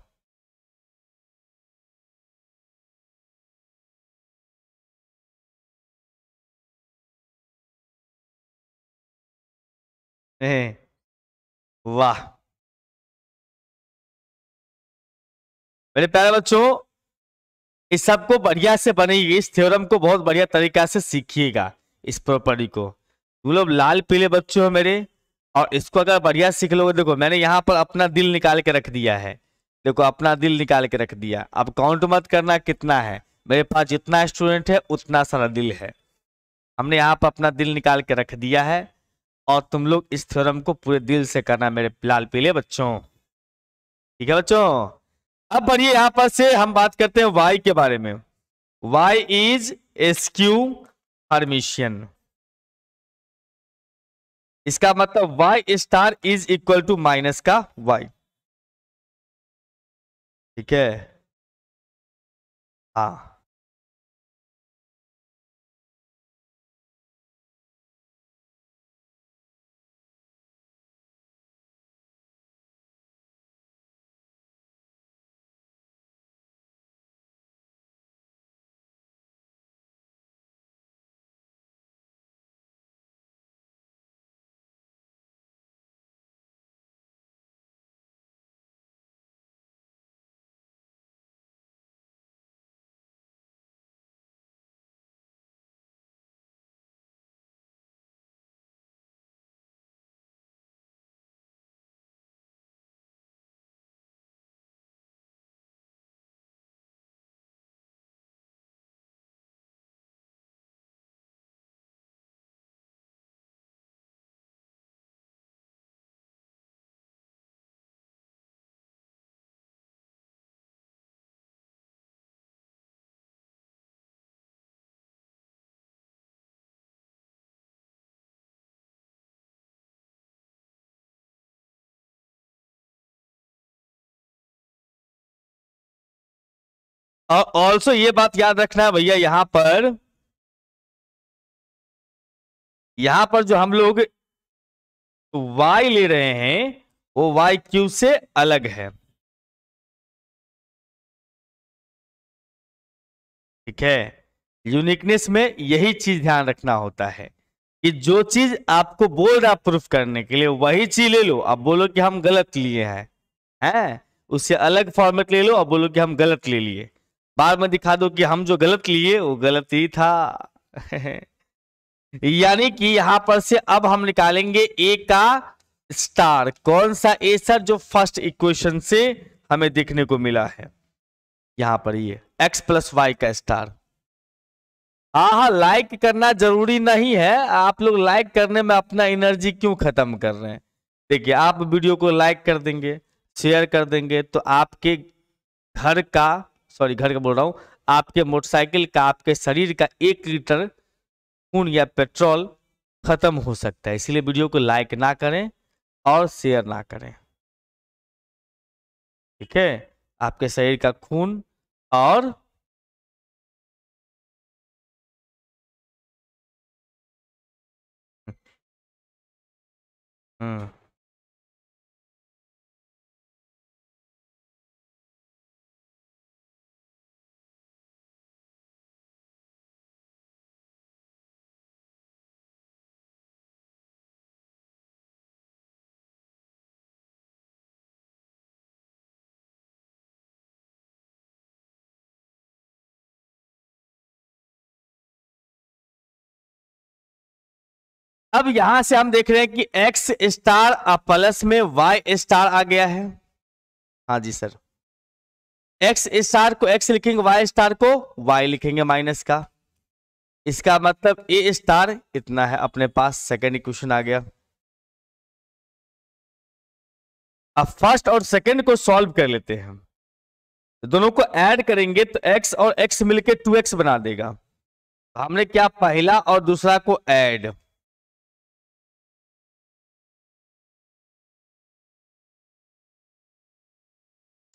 वाह मेरे प्यारे बच्चों इस सबको बढ़िया से बनेगी इस थ्योरम को बहुत बढ़िया तरीका से सीखिएगा इस प्रॉपर्टी को तुम लोग लाल पीले बच्चों हो मेरे और इसको अगर बढ़िया सीख लोगे देखो मैंने यहाँ पर अपना दिल निकाल के रख दिया है देखो अपना दिल निकाल के रख दिया अब काउंट मत करना कितना है मेरे पास जितना स्टूडेंट है उतना सारा दिल है हमने यहाँ पर अपना दिल निकाल के रख दिया है और तुम लोग इस थ्योरम को पूरे दिल से करना मेरे लाल पीले बच्चों ठीक है बच्चों अब बढ़िए यहां पर से हम बात करते हैं वाई के बारे में वाई इज एस्क्यू हर्मिशियन इसका मतलब Y star is equal to minus का वाई ठीक है हाँ ऑल्सो ये बात याद रखना है भैया यहां पर यहां पर जो हम लोग y ले रहे हैं वो y क्यू से अलग है ठीक है यूनिकनेस में यही चीज ध्यान रखना होता है कि जो चीज आपको बोल रहा प्रूफ करने के लिए वही चीज ले लो आप बोलो कि हम गलत लिए हैं हैं उससे अलग फॉर्मेट ले लो आप बोलो कि हम गलत ले लिए बाद में दिखा दो कि हम जो गलत लिए वो गलत ही था यानी कि यहां पर से अब हम निकालेंगे ए का स्टार कौन सा ए सर जो फर्स्ट इक्वेशन से हमें देखने को मिला है यहां पर ये एक्स प्लस वाई का स्टार हा हा लाइक करना जरूरी नहीं है आप लोग लाइक करने में अपना एनर्जी क्यों खत्म कर रहे हैं देखिए आप वीडियो को लाइक कर देंगे शेयर कर देंगे तो आपके घर का सॉरी घर का बोल रहा हूँ आपके मोटरसाइकिल का आपके शरीर का एक लीटर खून या पेट्रोल खत्म हो सकता है इसलिए वीडियो को लाइक ना करें और शेयर ना करें ठीक है आपके शरीर का खून और हम्म अब यहां से हम देख रहे हैं कि एक्स स्टार प्लस में वाई स्टार आ गया है हाँ जी सर एक्स स्टार को एक्स लिखेंगे वाई स्टार को वाई लिखेंगे माइनस का इसका मतलब ए स्टार इतना है अपने पास सेकेंड इक्वेशन आ गया अब फर्स्ट और सेकेंड को सॉल्व कर लेते हैं दोनों को ऐड करेंगे तो एक्स और एक्स मिलके टू एक्स बना देगा हमने क्या पहला और दूसरा को ऐड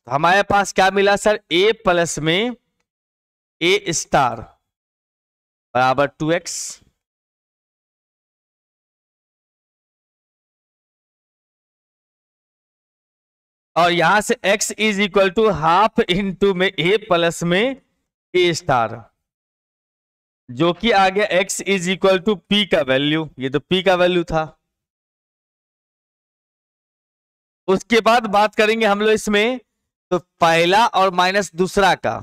तो हमारे पास क्या मिला सर ए प्लस में ए स्टार बराबर टू एक्स और यहां से x is equal to half into में a प्लस में a स्टार जो कि आ गया x is equal to p का वैल्यू ये तो p का वैल्यू था उसके बाद बात करेंगे हम लोग इसमें तो पहला और माइनस दूसरा का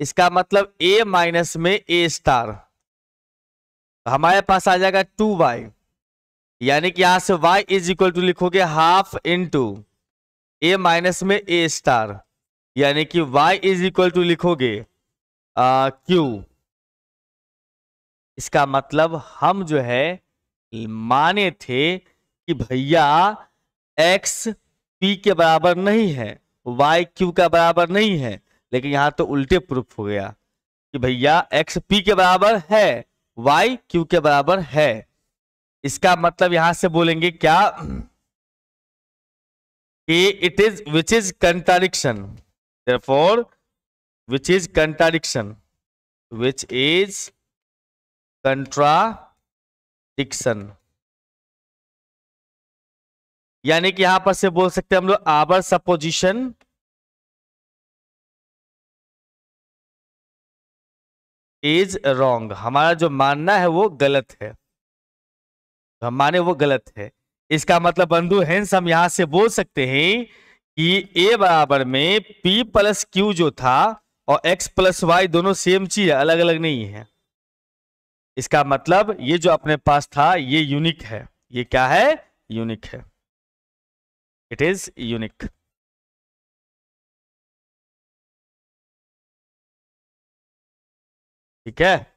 इसका मतलब ए माइनस में ए स्टार तो हमारे पास आ जाएगा टू वाई यानी कि यहां से y इज इक्वल टू लिखोगे half into A minus में ए स्टार यानी कि y इज इक्वल टू लिखोगे आ, q इसका मतलब हम जो है माने थे कि भैया x p के बराबर नहीं है वाई क्यू का बराबर नहीं है लेकिन यहाँ तो उल्टे प्रूफ हो गया कि भैया एक्स पी के बराबर है वाई क्यू के बराबर है इसका मतलब यहां से बोलेंगे क्या कि it is which is contradiction for which is contradiction which is contradiction यानी कि यहां पर से बोल सकते हैं हम लोग आवर सपोजिशन इज रॉन्ग हमारा जो मानना है वो गलत है हम माने वो गलत है इसका मतलब बंधु हेंस हम यहां से बोल सकते हैं कि ए बराबर में पी प्लस क्यू जो था और एक्स प्लस वाई दोनों सेम चीज है अलग अलग नहीं है इसका मतलब ये जो अपने पास था ये यूनिक है ये क्या है यूनिक है it is unique ठीक है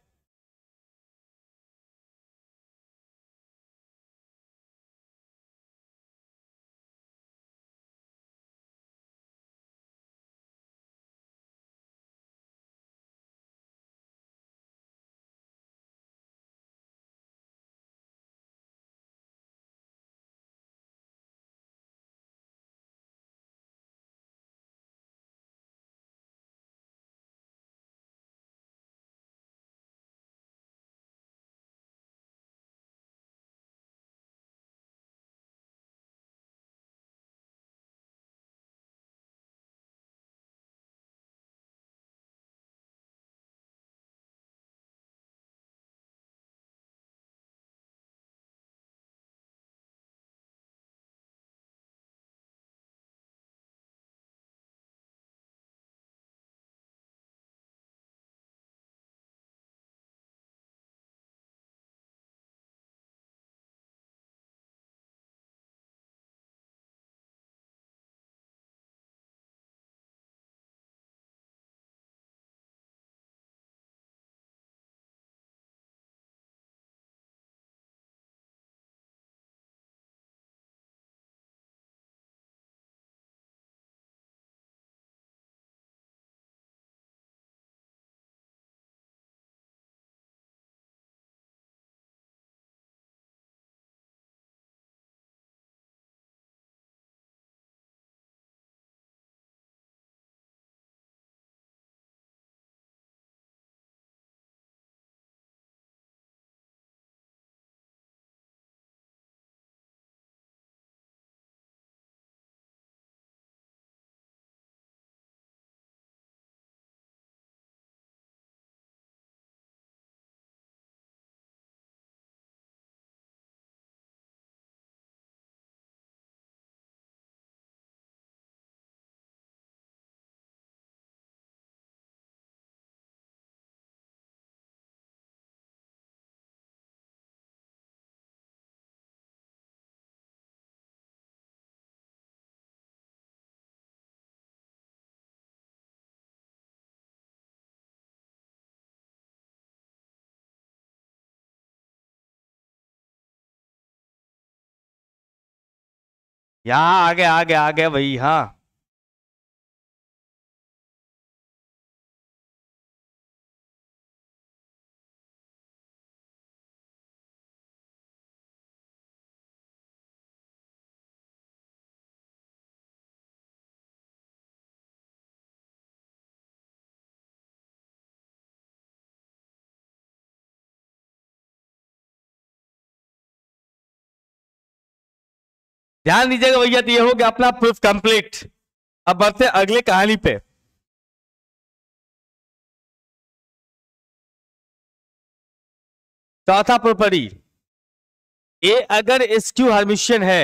यहाँ आ गया आ गया आ गया भाई हाँ ध्यान दीजिएगा भैया तो ये हो गया अपना प्रूफ कंप्लीट अब बढ़ते अगले कहानी पे चौथा प्रोपरी ए अगर एसक्यू हर्मिशियन है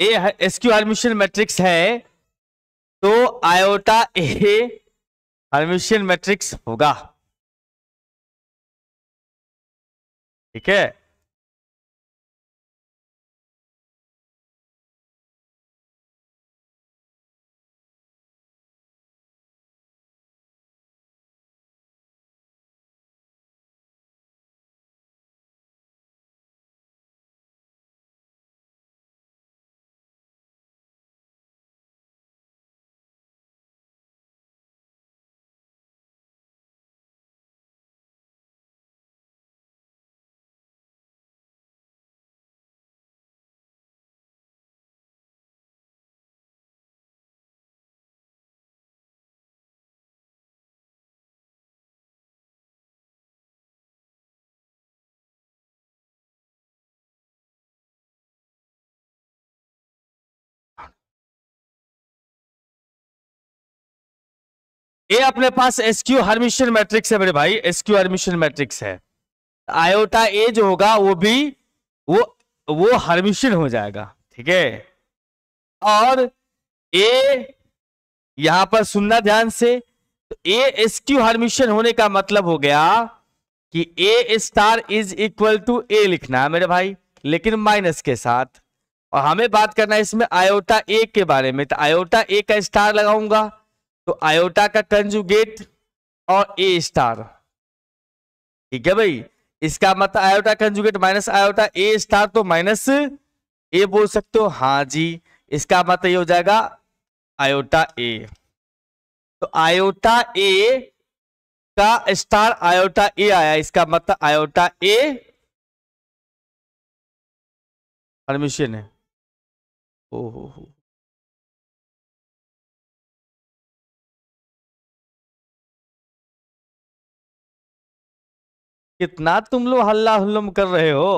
ए एसक्यू हर्मिशियन मैट्रिक्स है तो आयोटा ए हर्मिशियन मैट्रिक्स होगा ठीक है ये अपने पास एसक्यू हरमिशन मैट्रिक्स है मेरे भाई एसक्यू हरमिशन मैट्रिक्स है आयोटा ए जो होगा वो भी वो वो हरमिशन हो जाएगा ठीक है और ए यहां पर सुनना ध्यान से तो ए एसक्यू हरमिशन होने का मतलब हो गया कि A star is equal to A लिखना है मेरे भाई लेकिन माइनस के साथ और हमें बात करना है इसमें आयोटा ए के बारे में तो आयोटा ए का स्टार लगाऊंगा तो आयोटा का कंजुगेट और ए स्टार ठीक है भाई इसका मतलब iota conjugate minus iota A star तो माइनस ए बोल सकते हो हाँ जी इसका मतलब ये हो जाएगा आयोटा ए तो आयोटा ए का स्टार आयोटा ए आया इसका मतलब आयोटा ए परमिशन है हो हो कितना तुम लोग हल्ला हल्लम कर रहे हो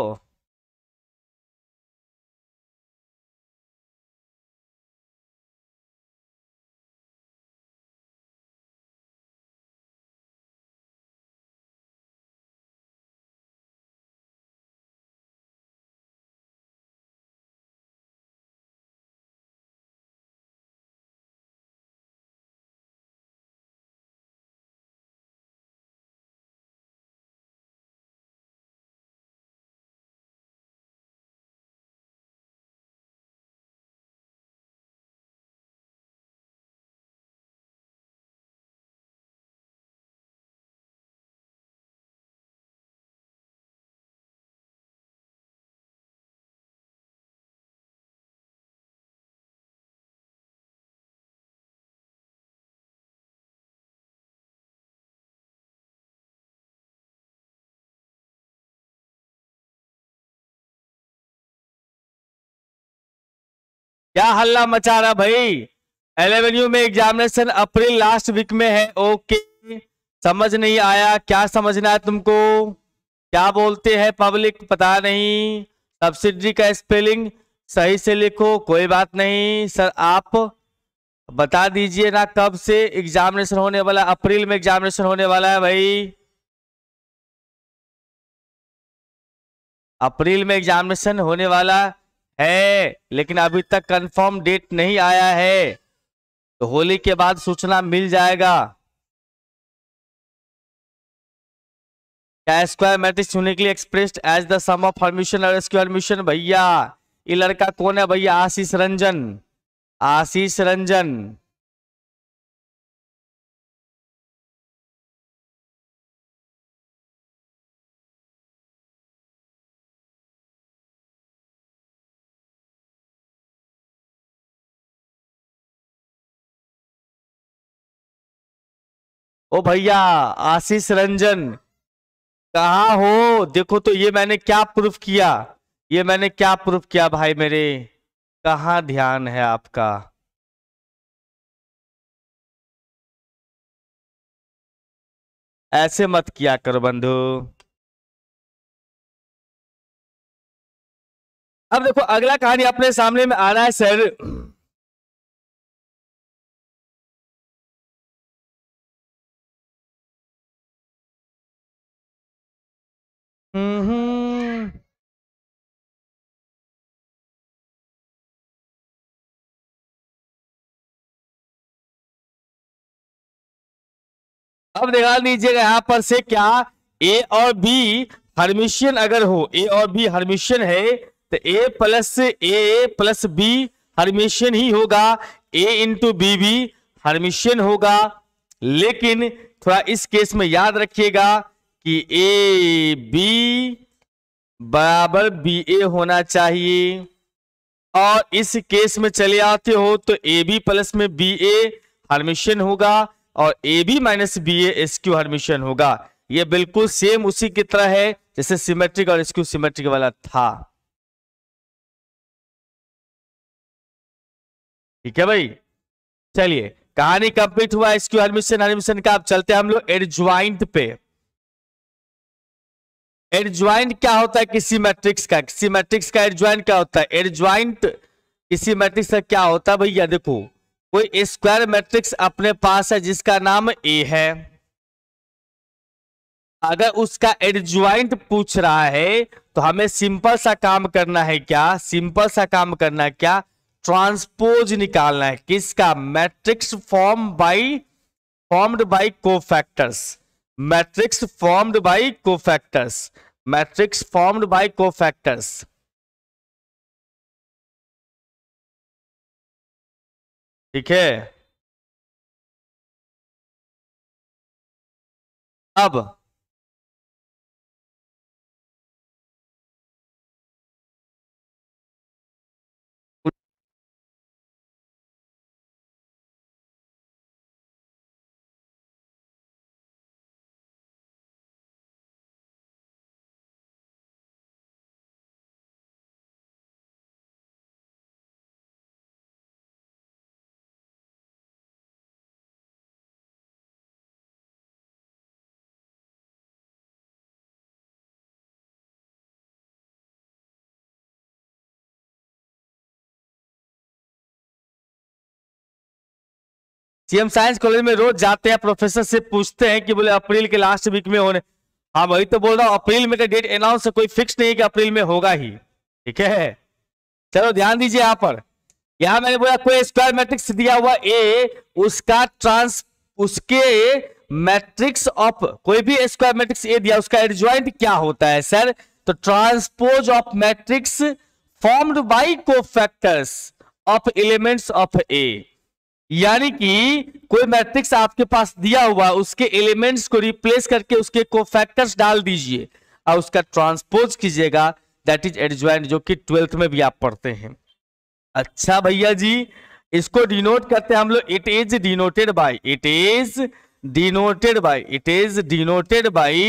क्या हल्ला मचा रहा भाई यू में एग्जामिनेशन अप्रैल लास्ट वीक में है ओके समझ नहीं आया क्या समझना है तुमको क्या बोलते हैं पब्लिक पता नहीं सब्सिडी का स्पेलिंग सही से लिखो कोई बात नहीं सर आप बता दीजिए ना कब से एग्जामिनेशन होने वाला अप्रैल में एग्जामिनेशन होने वाला है भाई अप्रैल में एग्जामिनेशन होने वाला है लेकिन अभी तक कंफर्म डेट नहीं आया है तो होली के बाद सूचना मिल जाएगा क्या square matrix uniquely express as the sum of formation और स्क्वायर मिशन भैया ये लड़का कौन है भैया आशीष रंजन आशीष रंजन ओ भैया आशीष रंजन कहा हो देखो तो ये मैंने क्या प्रूफ किया ये मैंने क्या प्रूफ किया भाई मेरे कहा ध्यान है आपका ऐसे मत किया करो बंधु अब देखो अगला कहानी अपने सामने में आ रहा है सर Mm-hmm. अब दिखा दीजिएगा यहां पर से क्या ए और बी हर्मिशियन अगर हो ए और बी हर्मिशियन है तो A plus A plus B hermitian ही होगा ए इंटू बी भी हर्मिशियन होगा लेकिन थोड़ा इस केस में याद रखिएगा कि ए बी बराबर बी ए होना चाहिए और इस केस में चले आते हो तो ए बी प्लस में बी ए हरमिशन होगा और A B minus B A skew hermitian होगा ये बिल्कुल सेम उसी की तरह है जैसे सिमेट्रिक और एसक्यू सिमेट्रिक वाला था ठीक है भाई चलिए कहानी कंप्लीट हुआ एसक्यू हरमिशन हरमिशन का अब चलते हैं हम लोग एडज्वाइंट पे एडज्वाइंट क्या होता है किसी मैट्रिक्स का किसी मैट्रिक्स का एडज्वाइंट क्या होता है एडज्वाइंट किसी मैट्रिक्स का क्या होता है भैया देखो कोई स्क्वायर मैट्रिक्स अपने पास है जिसका नाम ए है अगर उसका एडज्वाइंट पूछ रहा है तो हमें सिंपल सा काम करना है क्या सिंपल सा काम करना है क्या ट्रांसपोज निकालना है किसका matrix form by formed by cofactors matrix formed by cofactors matrix formed by cofactors ठीक है अब सीएम साइंस कॉलेज में रोज जाते हैं प्रोफेसर से पूछते हैं कि बोले अप्रैल के लास्ट वीक में होने हाँ वही तो बोल रहा हूँ अप्रैल में का डेट अनाउंस कोई फिक्स नहीं है कि अप्रैल में होगा ही ठीक है चलो ध्यान दीजिए यहाँ पर यहां मैंने बोला कोई स्क्वायर मैट्रिक्स दिया हुआ ए उसका ट्रांस उसके मैट्रिक्स ऑफ कोई भी स्क्वायर मैट्रिक्स ए दिया उसका एडजॉइंट क्या होता है सर तो transpose of matrix formed by cofactors of elements of A यानी कि कोई मैट्रिक्स आपके पास दिया हुआ उसके एलिमेंट्स को रिप्लेस करके उसके को फैक्टर्स डाल दीजिए और उसका ट्रांसपोज कीजिएगा दैट इज एडजॉइंट जो कि ट्वेल्थ में भी आप पढ़ते हैं अच्छा भैया जी इसको डिनोट करते हैं हम लोग it is denoted by it is denoted by it is denoted by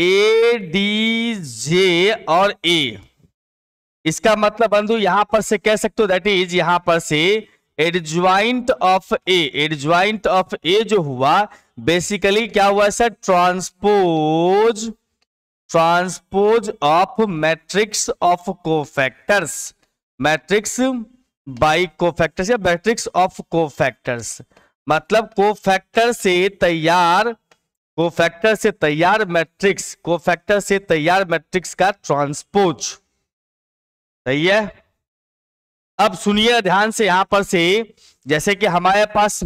A D J और ए इसका मतलब बंधु यहां पर से कह सकते हो दैट इज यहां पर से adjoint of A adjoint of A जो हुआ बेसिकली क्या हुआ sir transpose transpose of matrix of cofactors matrix by cofactors या मैट्रिक्स ऑफ कोफैक्टर्स मतलब कोफैक्टर से तैयार कोफैक्टर से तैयार मैट्रिक्स कोफैक्टर से तैयार मैट्रिक्स का ट्रांसपोज सही है अब सुनिए ध्यान से यहां पर से जैसे कि हमारे पास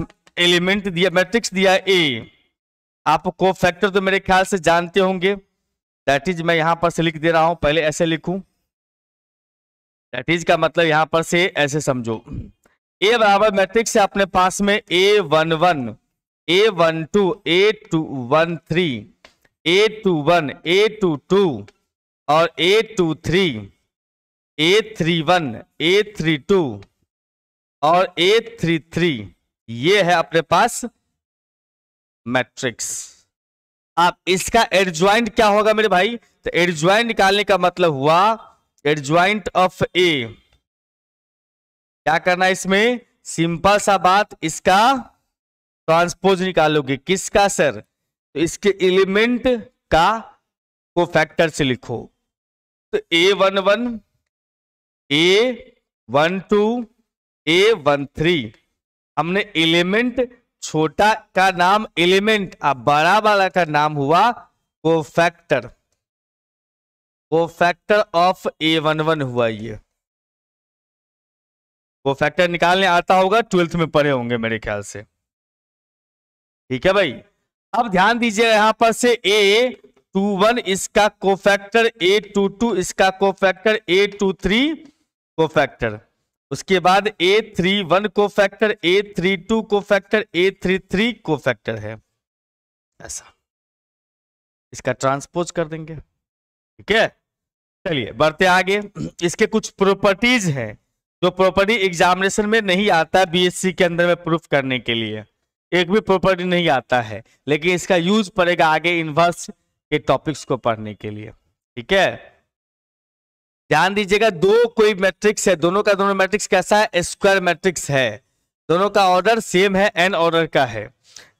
एलिमेंट दिया मैट्रिक्स दिया ए आप को फैक्टर तो मेरे ख्याल से जानते होंगे दैट इज मैं यहां पर से लिख दे रहा हूं पहले ऐसे लिखूं दैट इज का मतलब यहां पर से ऐसे समझो ए बराबर मैट्रिक्स है अपने पास में A one one A one two A two one three A two one A two two और A two three A three one A three two और ए थ्री थ्री ये है अपने पास मैट्रिक्स अब इसका एडज्वाइंट क्या होगा मेरे भाई तो एडज्वाइंट निकालने का मतलब हुआ एडज्वाइंट ऑफ ए क्या करना है इसमें सिंपल सा बात इसका ट्रांसपोज निकालोगे किसका सर तो इसके एलिमेंट का को फैक्टर से लिखो तो A one one A one two A one three हमने एलिमेंट छोटा का नाम एलिमेंट और बड़ा वाला का नाम हुआ cofactor cofactor of A one one हुआ ये कोफैक्टर निकालने आता होगा ट्वेल्थ में पढ़े होंगे मेरे ख्याल से ठीक है भाई अब ध्यान दीजिए यहां पर से ए टू वन इसका कोफैक्टर ए टू टू इसका cofactor A two three cofactor उसके बाद A three one cofactor A three two cofactor A three three cofactor है ऐसा इसका ट्रांसपोज कर देंगे ठीक है चलिए बढ़ते आगे इसके कुछ प्रॉपर्टीज हैं जो प्रॉपर्टी एग्जामिनेशन में नहीं आता बीएससी के अंदर में प्रूफ करने के लिए एक भी प्रॉपर्टी नहीं आता है लेकिन इसका यूज पड़ेगा आगे इनवर्स के टॉपिक्स को पढ़ने के लिए ठीक है ध्यान दीजिएगा दो कोई मैट्रिक्स है दोनों का दोनों मैट्रिक्स कैसा है स्क्वायर मैट्रिक्स है दोनों का ऑर्डर सेम है एन ऑर्डर का है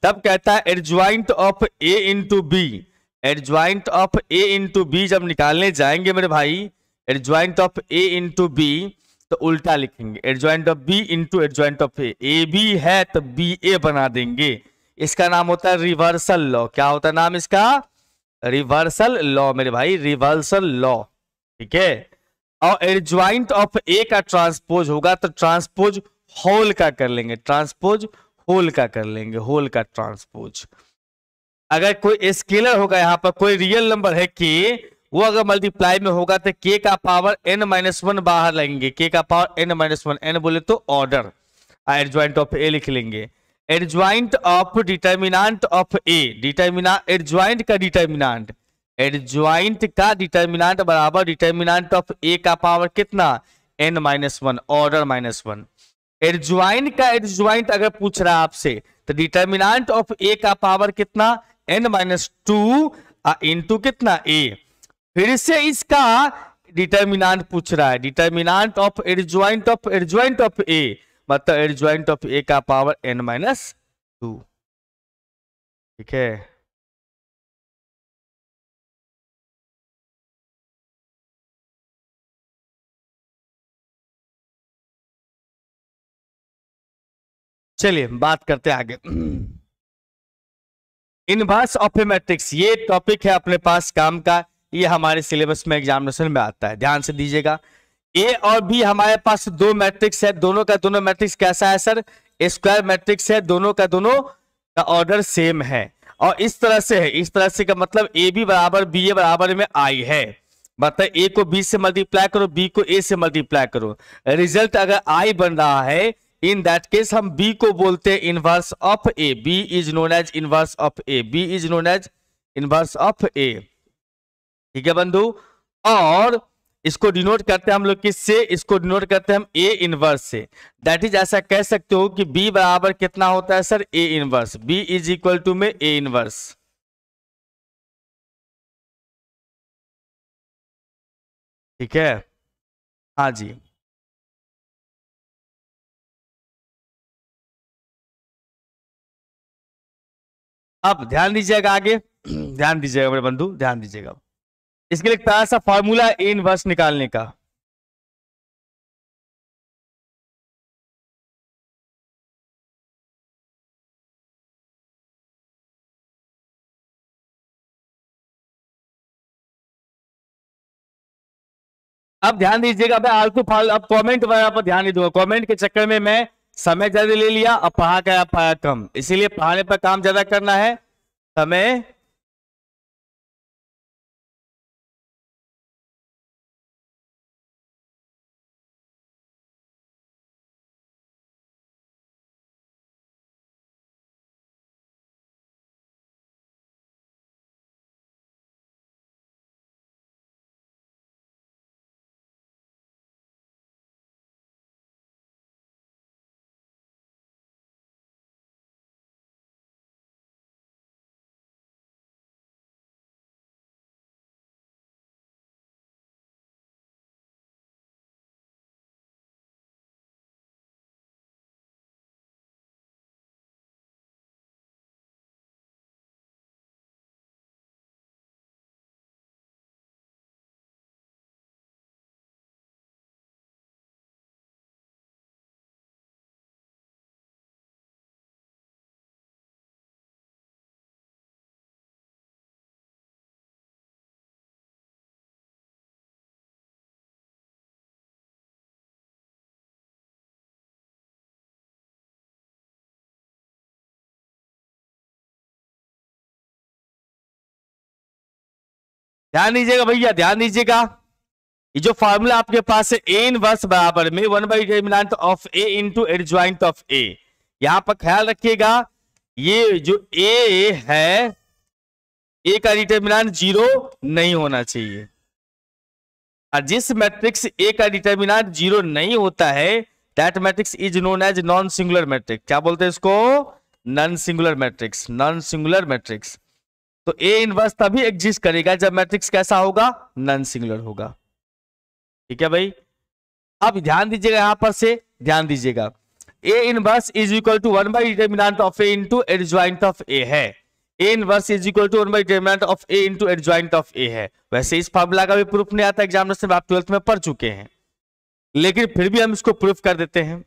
तब कहता है adjoint of A into B adjoint of A into B जब निकालने जाएंगे मेरे भाई adjoint of A into B तो उल्टा लिखेंगे adjoint of B into adjoint of A A B है तो बी ए बना देंगे इसका नाम होता है रिवर्सल लॉ क्या होता है नाम इसका रिवर्सल लॉ मेरे भाई रिवर्सल लॉ ठीक है और एडज्वाइंट ऑफ ए का ट्रांसपोज होगा तो ट्रांसपोज होल का कर लेंगे ट्रांसपोज होल का कर लेंगे होल का ट्रांसपोज अगर कोई स्केलर होगा यहाँ पर कोई रियल नंबर है के वो अगर मल्टीप्लाई में होगा तो के का पावर एन माइनस वन बाहर लेंगे के का power N minus one N बोले तो ऑर्डर एडज्वाइंट ऑफ ए लिख लेंगे adjoint of determinant of A determinant adjoint का डिटर्मिनाट एडज्वाइंट का डिटर्मिनाट बराबर डिटर्मिनाट ऑफ ए का पावर कितना N minus one order minus one adjoint का तो एडज्वाइंट अगर पूछ रहा है आपसे तो डिटर्मिनाट ऑफ ए का पावर कितना एन माइनस टू इंटू कितना ए फिर से इसका डिटर्मिनांट पूछ रहा है determinant of adjoint of adjoint of A मतलब एडज्वाइंट ऑफ ए का पावर एन माइनस टू ठीक है चलिए बात करते आगे इनवर्स ऑफ ए मैट्रिक्स ये टॉपिक है अपने पास काम का ये हमारे सिलेबस में एग्जामिनेशन में आता है ध्यान से दीजिएगा ए और बी हमारे पास दो मैट्रिक्स है दोनों का दोनों मैट्रिक्स कैसा है सर स्क्वायर मैट्रिक्स है दोनों का दोनों का ऑर्डर सेम है और इस तरह से है इस तरह से का मतलब ए बी बराबर बी ए बराबर में आई है मतलब ए को बी से मल्टीप्लाई करो बी को ए से मल्टीप्लाई करो रिजल्ट अगर आई बन रहा है इन दैट केस हम बी को बोलते हैं inverse of A B is known as inverse of A B is known as inverse of A ठीक है बंधु और इसको डिनोट करते हैं हम लोग किससे इसको डिनोट करते हैं हम ए इनवर्स से दैट इज ऐसा कह सकते हो कि बी बराबर कितना होता है sir A inverse B is equal to में ए इनवर्स ठीक है हाँ जी अब ध्यान दीजिएगा आगे ध्यान दीजिएगा मेरे बंधु ध्यान दीजिएगा इसके लिए प्यारा सा फॉर्मूला ए इनवर्स निकालने का अब ध्यान दीजिएगा अब आलतू फाल अब कमेंट पर ध्यान नहीं दूंगा कमेंट के चक्कर में मैं समय ज्यादा ले लिया अब पढ़ा गया पाया कम इसीलिए पढ़ाने पर काम ज्यादा करना है समय ध्यान दीजिएगा भैया ध्यान दीजिएगा ये जो फॉर्मूला आपके पास है ए वर्ष बराबर में one by determinant of A into adjoint of A यहां पर ख्याल रखिएगा ये जो ए है ए का डिटर्मिनाट जीरो नहीं होना चाहिए और जिस मैट्रिक्स ए का डिटर्मिनाट जीरो नहीं होता है that matrix is known as non singular matrix क्या बोलते हैं इसको non singular matrix non singular matrix तो ए इनवर्स तभी एग्जिस्ट करेगा जब मैट्रिक्स कैसा होगा नॉन सिंगुलर होगा ठीक है भाई अब ध्यान दीजिएगा यहां पर से ध्यान दीजिएगा A inverse is equal to one by determinant of A into adjoint of A है A inverse is equal to one by determinant of A into adjoint of A है वैसे इस फॉर्मुला का भी प्रूफ नहीं आता एग्जामिनेशन में आप ट्वेल्थ में पढ़ चुके हैं लेकिन फिर भी हम इसको प्रूफ कर देते हैं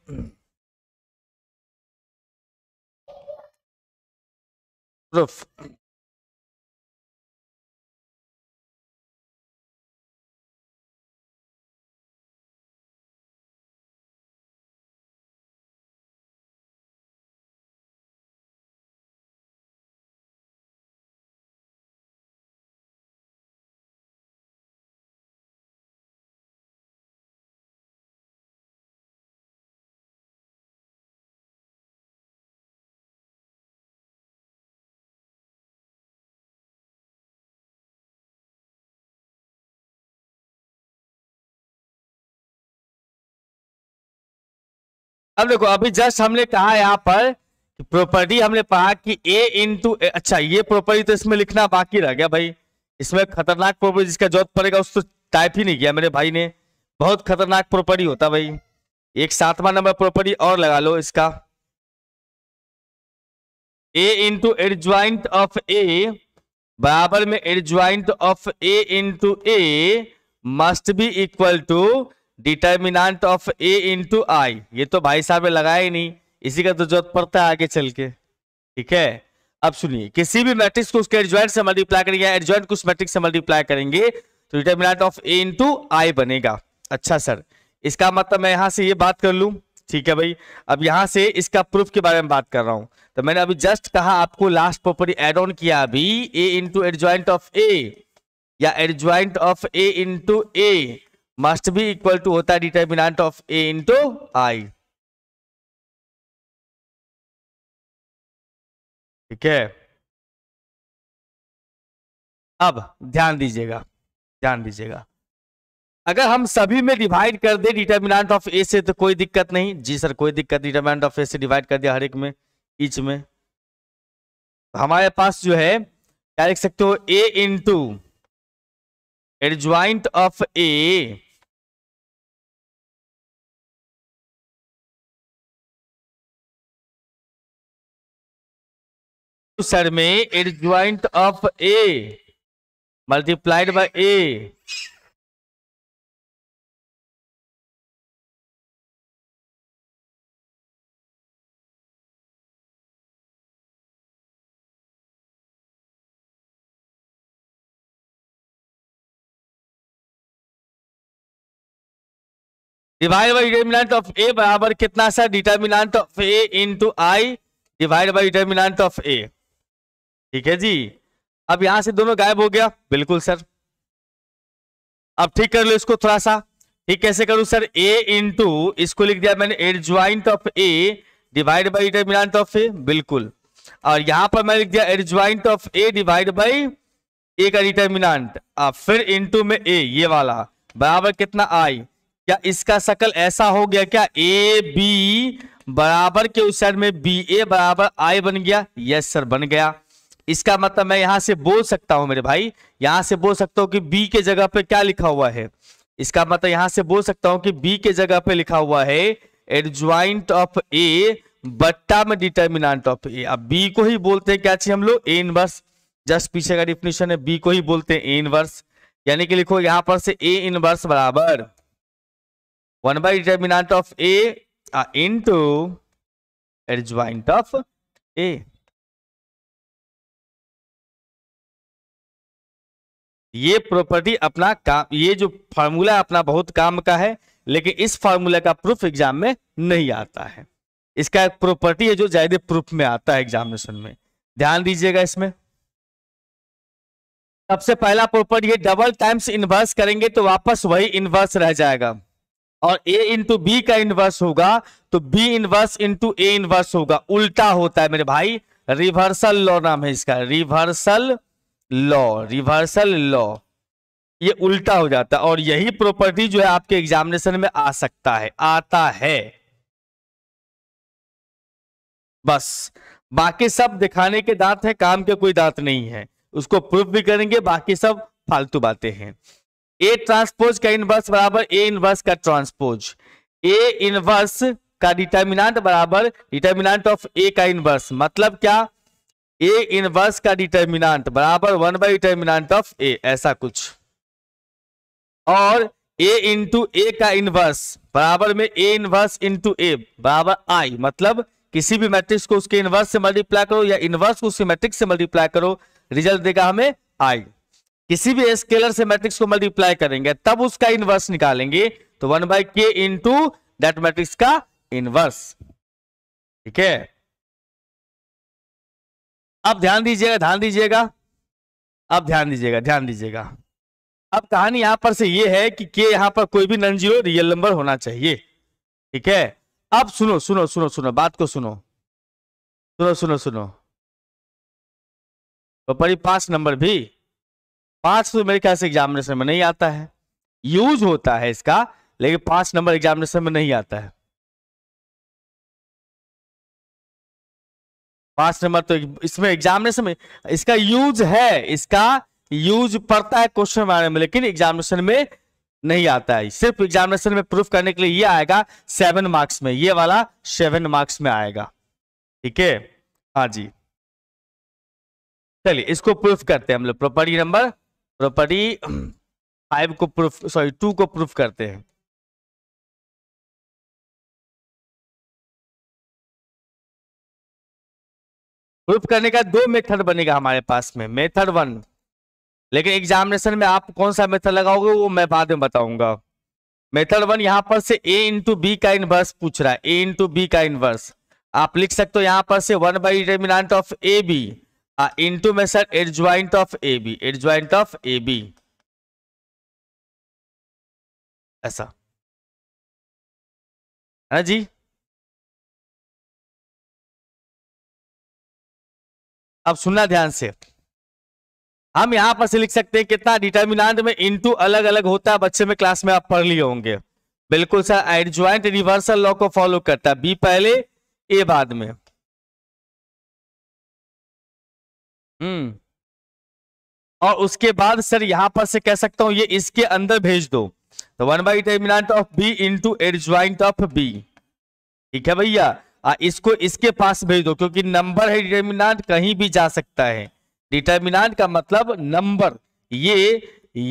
प्रूफ अब देखो अभी जस्ट हमने कहा यहाँ पर प्रॉपर्टी हमने पढ़ा कि ए इंटू अच्छा ये प्रॉपर्टी तो इसमें लिखना बाकी रह गया भाई इसमें खतरनाक प्रॉपर्टी जिसका जरूरत पड़ेगा उसको तो टाइप ही नहीं किया मेरे भाई ने बहुत खतरनाक प्रॉपर्टी होता भाई एक सातवां नंबर प्रॉपर्टी और लगा लो इसका A into adjoint of A बराबर में adjoint of A into A must be equal to determinant of A into I ये तो भाई साहब ने लगाया ही नहीं इसी का तो जरूरत पड़ता है आगे चल के ठीक है अब सुनिए किसी भी मैट्रिक्स को उसके एडजॉइंट से मल्टीप्लाई करेंगे एडजॉइंट को उस मैट्रिक्स से मल्टीप्लाई करेंगे तो determinant of A into I बनेगा अच्छा सर इसका मतलब मैं यहां से ये बात कर लू ठीक है भाई अब यहाँ से इसका प्रूफ के बारे में बात कर रहा हूं तो मैंने अभी जस्ट कहा आपको लास्ट प्रॉपर्टी एड ऑन किया अभी A into adjoint of A या adjoint of A into A must be equal to होता है determinant of A into I ठीक है अब ध्यान दीजिएगा ध्यान दीजिएगा अगर हम सभी में डिवाइड कर दे डिटर्मिनेंट ऑफ ए से तो कोई दिक्कत नहीं जी सर कोई दिक्कत डिटर्मिनेंट ऑफ ए से डिवाइड कर दिया हर एक में ईच में हमारे पास जो है क्या लिख सकते हो A into adjoint of A sir में adjoint of A multiplied by A divide by determinant of A बराबर कितना sir determinant of A into I divide by determinant of A ठीक है जी अब यहां से दोनों गायब हो गया बिल्कुल सर अब ठीक कर लो इसको थोड़ा सा ठीक कैसे करूं सर ए इंटू इसको लिख दिया मैंने adjoint of A divide by determinant of A बिल्कुल और यहां पर मैंने लिख दिया adjoint of A divide by A का डिटर्मिनाट अब फिर इंटू में ए ये वाला बराबर कितना आई क्या इसका सकल ऐसा हो गया क्या ए बी बराबर के उस साइड में बी ए बराबर आई बन गया यस सर बन गया इसका मतलब मैं यहां से बोल सकता हूं मेरे भाई यहां से बोल सकता हूं कि बी के जगह पे क्या लिखा हुआ है इसका मतलब यहां से बोल सकता हूं कि बी के जगह पे लिखा हुआ है एडज्वाइंट ऑफ ए बट्टा में डिटर्मिनाट ऑफ ए अब बी को ही बोलते हैं क्या चाहिए हम लोग ए इनवर्स जस्ट पीछे का डिफिनेशन है बी को ही बोलते हैं ए इनवर्स यानी कि लिखो यहां पर से ए इनवर्स बराबर one by determinant of A into adjoint of A ये प्रॉपर्टी अपना काम ये जो फार्मूला अपना बहुत काम का है लेकिन इस फार्मूला का प्रूफ एग्जाम में नहीं आता है इसका एक प्रॉपर्टी है जो ज्यादा प्रूफ में आता है एग्जामिनेशन में ध्यान दीजिएगा इसमें सबसे पहला प्रॉपर्टी ये डबल टाइम्स इन्वर्स करेंगे तो वापस वही इन्वर्स रह जाएगा और ए इंटू बी का इनवर्स होगा तो B inverse into A inverse होगा उल्टा होता है मेरे भाई रिवर्सल लॉ नाम है इसका रिवर्सल लॉ रिवर्सल लॉ ये उल्टा हो जाता है और यही प्रॉपर्टी जो है आपके एग्जामिनेशन में आ सकता है आता है बस बाकी सब दिखाने के दांत है काम के कोई दांत नहीं है उसको प्रूफ भी करेंगे बाकी सब फालतू बातें हैं ए ट्रांसपोज का इनवर्स बराबर ए इनवर्स का ट्रांसपोज ए इनवर्स का डिटर्मिनांट बराबर डिटर्मिनांट ऑफ ए का इनवर्स मतलब क्या ए इनवर्स का डिटर्मिनांट बराबर one by determinant of A ऐसा कुछ और ए इंटू ए का इनवर्स बराबर में ए इनवर्स इंटू ए बराबर आई मतलब किसी भी मैट्रिक्स को उसके इनवर्स से मल्टीप्लाई करो या इनवर्स को उसके मैट्रिक्स से मल्टीप्लाई करो रिजल्ट देगा हमें आई किसी भी स्केलर से मैट्रिक्स को मल्टीप्लाई करेंगे तब उसका इनवर्स निकालेंगे तो one by K into that matrix का इनवर्स ठीक है अब ध्यान दीजिएगा ध्यान दीजिएगा अब ध्यान दीजिएगा ध्यान दीजिएगा अब कहानी यहां पर से यह है कि के यहां पर कोई भी नॉन जीरो रियल नंबर होना चाहिए ठीक है अब सुनो सुनो सुनो सुनो बात को सुनो सुनो सुनो सुनो तो पास नंबर भी पांच तो मेरे ख्याल से एग्जामिनेशन में नहीं आता है यूज होता है इसका लेकिन पांच नंबर एग्जामिनेशन में नहीं आता है पांच नंबर तो इसमें एग्जामिनेशन में इसका यूज है इसका यूज पड़ता है क्वेश्चन बनाने में लेकिन एग्जामिनेशन में नहीं आता है सिर्फ एग्जामिनेशन में प्रूफ करने के लिए ये आएगा सेवन मार्क्स में ये वाला सेवन मार्क्स में आएगा ठीक है हाँ जी चलिए इसको प्रूफ करते हैं हम लोग प्रॉपर्टी नंबर प्रॉपर्टी फाइव को प्रूफ सॉरी टू को प्रूफ करते हैं प्रूफ करने का दो मेथड बनेगा हमारे पास में मेथड वन लेकिन एग्जामिनेशन में आप कौन सा मेथड लगाओगे वो मैं बाद में बताऊंगा मेथड वन यहां पर से ए इंटू बी का इनवर्स पूछ रहा है ए इंटू बी का इनवर्स आप लिख सकते हो यहां पर से one by determinant of A B Uh, में sir of A B of joint of A B ऐसा है ना जी अब सुनना ध्यान से हम यहां पर से लिख सकते हैं कितना डिटर्मिनाट में इनटू अलग अलग होता है बच्चे में क्लास में आप पढ़ लिए होंगे बिल्कुल सर ज्वाइंट रिवर्सल लॉ को फॉलो करता है बी पहले ए बाद में हम्म और उसके बाद सर यहां पर से कह सकता हूं ये इसके अंदर भेज दो तो one by determinant of B into joint of B ठीक है भैया हाँ, इसको इसके पास भेज दो क्योंकि नंबर है डिटर्मिनाट कहीं भी जा सकता है डिटर्मिनाट का मतलब नंबर ये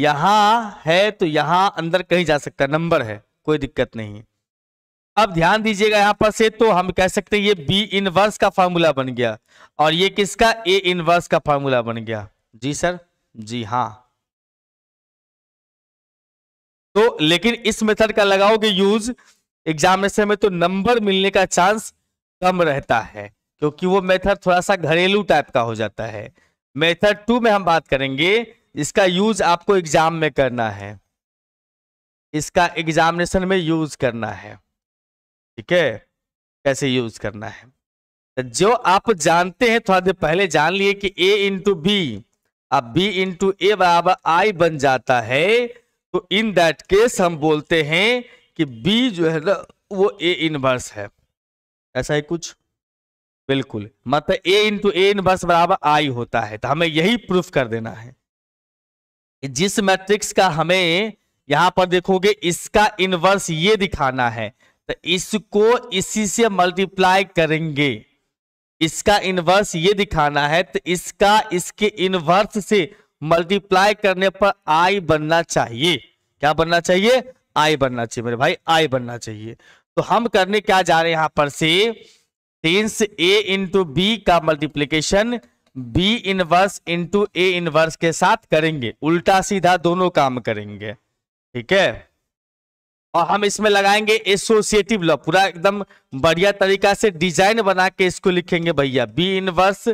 यहां है तो यहां अंदर कहीं जा सकता है नंबर है कोई दिक्कत नहीं अब ध्यान दीजिएगा यहां पर से तो हम कह सकते हैं ये बी इनवर्स का फार्मूला बन गया और ये किसका ए इनवर्स का फॉर्मूला बन गया जी सर जी हाँ तो लेकिन इस मेथड का लगाओगे यूज एग्जामिनेशन में तो नंबर मिलने का चांस कम रहता है क्योंकि वो मेथड थोड़ा सा घरेलू टाइप का हो जाता है मेथड टू में हम बात करेंगे इसका यूज आपको एग्जाम में करना है इसका एग्जामिनेशन में यूज करना है ठीक है कैसे यूज करना है तो जो आप जानते हैं थोड़ा देर पहले जान लिए कि ए इंटू बी अब बी इंटू ए बराबर आई बन जाता है तो इन दैट केस हम बोलते हैं कि बी जो है ना वो ए इनवर्स है ऐसा ही कुछ बिल्कुल मतलब ए इंटू ए इनवर्स बराबर आई होता है तो हमें यही प्रूफ कर देना है जिस मैट्रिक्स का हमें यहां पर देखोगे इसका इनवर्स ये दिखाना है तो इसको इसी से मल्टीप्लाई करेंगे इसका इनवर्स ये दिखाना है तो इसका इसके इनवर्स से मल्टीप्लाई करने पर आई बनना चाहिए क्या बनना चाहिए आई बनना चाहिए मेरे भाई आई बनना चाहिए तो हम करने क्या जा रहे हैं यहां पर से टेंस ए इंटू बी का multiplication B inverse into A inverse के साथ करेंगे उल्टा सीधा दोनों काम करेंगे ठीक है और हम इसमें लगाएंगे एसोसिएटिव लॉ पूरा एकदम बढ़िया तरीका से डिजाइन बना के इसको लिखेंगे भैया बी इनवर्स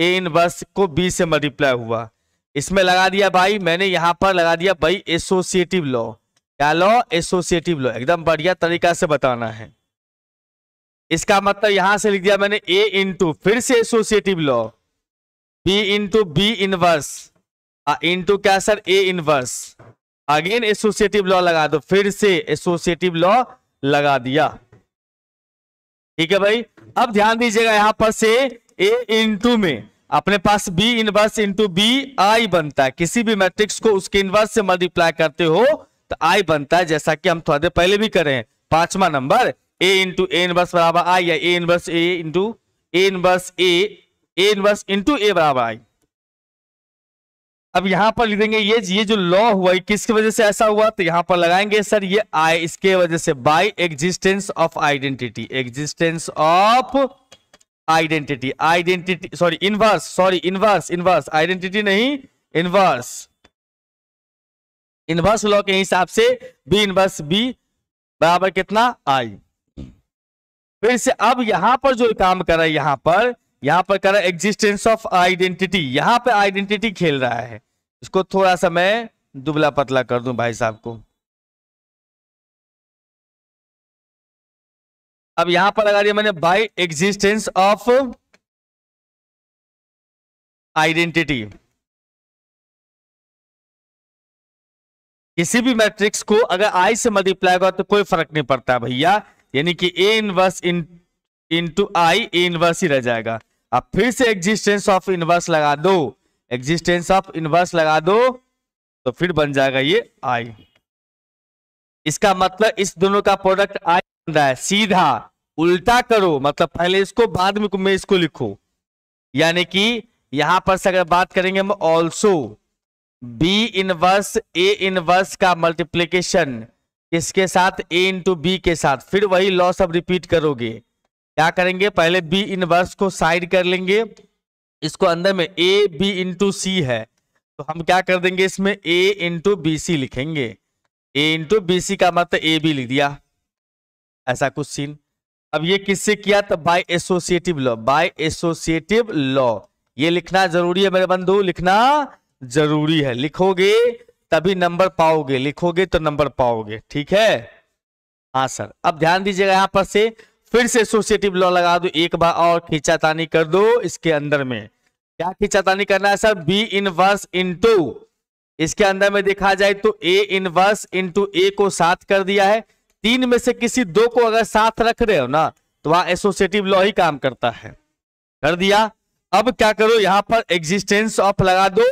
ए इनवर्स को बी से मल्टीप्लाई हुआ इसमें लगा दिया भाई मैंने यहाँ पर लगा दिया भाई एसोसिएटिव लॉ क्या लॉ एसोसिएटिव लॉ एकदम बढ़िया तरीका से बताना है इसका मतलब यहां से लिख दिया मैंने ए इंटू फिर से associative law B into B inverse into क्या sir A inverse again associative law लगा दो फिर से एसोसिएटिव लॉ लगा दिया ठीक है भाई अब ध्यान दीजिएगा यहां पर से ए इंटू में अपने पास B inverse into B I बनता है किसी भी मैट्रिक्स को उसके इनवर्स से मल्टीप्लाई करते हो तो आई बनता है जैसा कि हम थोड़ा देर पहले भी करें पांचवा number A into A inverse बराबर आई या A inverse A into A inverse A A inverse into A बराबर आई अब यहाँ पर लिखेंगे ये ये जो लॉ हुआ किसकी वजह से ऐसा हुआ तो यहाँ पर लगाएंगे सर ये आई इसके वजह से by existence of identity existence of identity identity sorry inverse sorry inverse inverse identity नहीं इनवर्स इनवर्स लॉ के हिसाब से बी इनवर्स बी बराबर कितना आई फिर से अब यहां पर जो काम कर रहा है यहां पर यहाँ पर कह रहा है एग्जिस्टेंस ऑफ आइडेंटिटी यहाँ पर आइडेंटिटी खेल रहा है इसको थोड़ा सा मैं दुबला पतला कर दूं भाई साहब को अब यहां पर लगा दिया मैंने बाय एग्जिस्टेंस ऑफ आइडेंटिटी किसी भी मैट्रिक्स को अगर आई से मल्टीप्लाई होगा तो कोई फर्क नहीं पड़ता भैया यानी कि A inverse in into I A inverse ही रह जाएगा अब फिर से एग्जिस्टेंस ऑफ इनवर्स लगा दो एग्जिस्टेंस ऑफ इनवर्स लगा दो तो फिर बन जाएगा ये आई इसका मतलब इस दोनों का प्रोडक्ट आई बन रहा है सीधा उल्टा करो मतलब पहले इसको बाद में मैं इसको लिखो यानी कि यहां पर से अगर बात करेंगे हम also B inverse A inverse का मल्टीप्लीकेशन किसके साथ ए इंटू बी के साथ फिर वही लॉ सब रिपीट करोगे क्या करेंगे पहले बी इनवर्स को साइड कर लेंगे इसको अंदर में ए बी इंटू सी है तो हम क्या कर देंगे इसमें ए इंटू बी सी लिखेंगे ए इंटू बी सी का मतलब ए बी लिख दिया ऐसा कुछ सीन अब ये किससे किया तो by associative law by associative law ये लिखना जरूरी है मेरे बंधु लिखना जरूरी है लिखोगे तभी नंबर पाओगे लिखोगे तो नंबर पाओगे ठीक है हाँ सर अब ध्यान दीजिएगा यहां पर से फिर से एसोसिएटिव लॉ लगा दो एक बार और खींचातानी कर दो इसके अंदर में क्या खींचातानी करना है सर बी इन वर्स इसके अंदर में देखा जाए तो ए इनवर्स इंटू ए को साथ कर दिया है तीन में से किसी दो को अगर साथ रख रहे हो ना तो वहां एसोसिएटिव लॉ ही काम करता है कर दिया अब क्या करो यहां पर एग्जिस्टेंस ऑफ लगा दो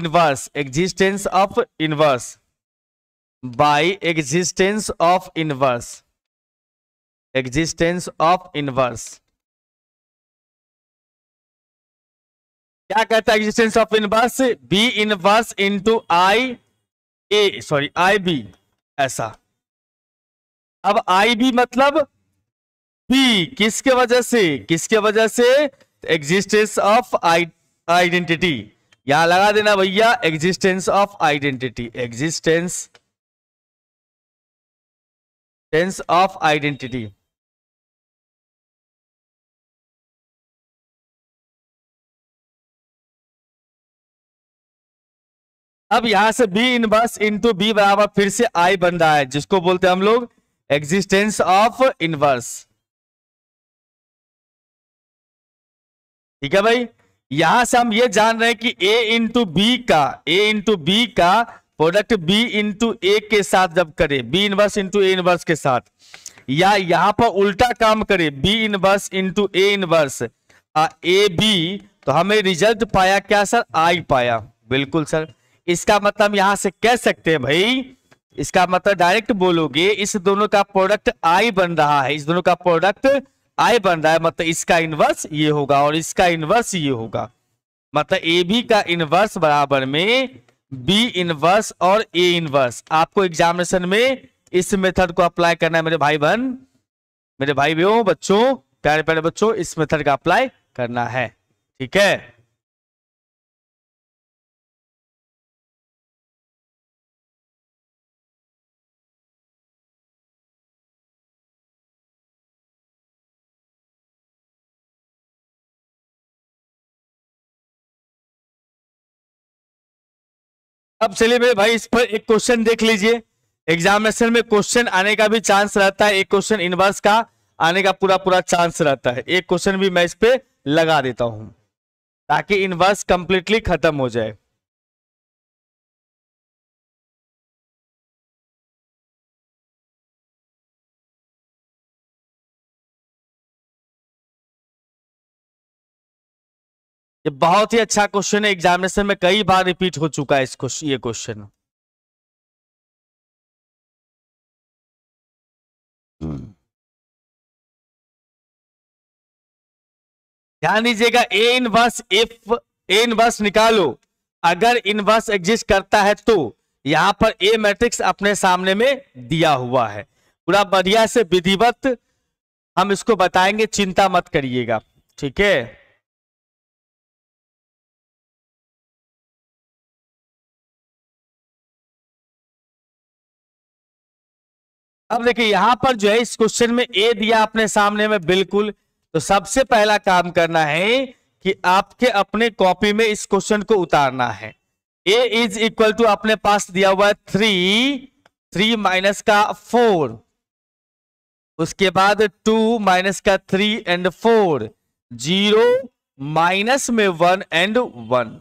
inverse existence of inverse by existence of inverse existence of inverse क्या कहता है existence of inverse B inverse into I A sorry I B ऐसा अब आई बी मतलब बी किसके वजह से किसके वजह से एग्जिस्टेंस ऑफ आई आइडेंटिटी यहां लगा देना भैया एग्जिस्टेंस ऑफ आइडेंटिटी एग्जिस्टेंस टेंस ऑफ आइडेंटिटी अब यहां से बी इनवर्स इंटू बी बराबर फिर से आई बन रहा है जिसको बोलते हैं हम लोग एग्जिस्टेंस ऑफ इनवर्स ठीक है भाई यहां से हम ये जान रहे हैं कि ए इंटू बी का ए इंटू बी का प्रोडक्ट बी इंटू ए के साथ जब करे B inverse into A inverse के साथ या यहां पर उल्टा काम करे B inverse into A inverse A B तो हमें रिजल्ट पाया क्या सर आई पाया बिल्कुल सर इसका मतलब यहां से कह सकते हैं भाई इसका मतलब डायरेक्ट बोलोगे इस दोनों का प्रोडक्ट आई बन रहा है इस दोनों का प्रोडक्ट आई बन रहा है मतलब इसका इनवर्स ये होगा और इसका इनवर्स ये होगा मतलब ए बी का इनवर्स बराबर में बी इनवर्स और ए इनवर्स आपको एग्जामिनेशन में इस मेथड को अप्लाई करना है मेरे भाई बहन मेरे भाई बहनों बच्चों प्यारे प्यारे बच्चों इस मेथड का अप्लाई करना है ठीक है अब चलिए मेरे भाई इस पर एक क्वेश्चन देख लीजिए एग्जामिनेशन में क्वेश्चन आने का भी चांस रहता है एक क्वेश्चन इनवर्स का आने का पूरा पूरा चांस रहता है एक क्वेश्चन भी मैं इस पर लगा देता हूं ताकि इनवर्स कंप्लीटली खत्म हो जाए ये बहुत ही अच्छा क्वेश्चन है एग्जामिनेशन में कई बार रिपीट हो चुका है इस क्वेश्चन ये क्वेश्चन हम्म। ध्यान दीजिएगा A inverse of A inverse निकालो अगर इनवर्स एग्जिस्ट करता है तो यहां पर ए मैट्रिक्स अपने सामने में दिया हुआ है पूरा बढ़िया से विधिवत हम इसको बताएंगे चिंता मत करिएगा ठीक है अब देखिए यहां पर जो है इस क्वेश्चन में ए दिया अपने सामने में बिल्कुल तो सबसे पहला काम करना है कि आपके अपने कॉपी में इस क्वेश्चन को उतारना है ए इज इक्वल टू अपने पास दिया हुआ है थ्री थ्री माइनस का फोर उसके बाद टू माइनस का three and four zero minus में वन एंड वन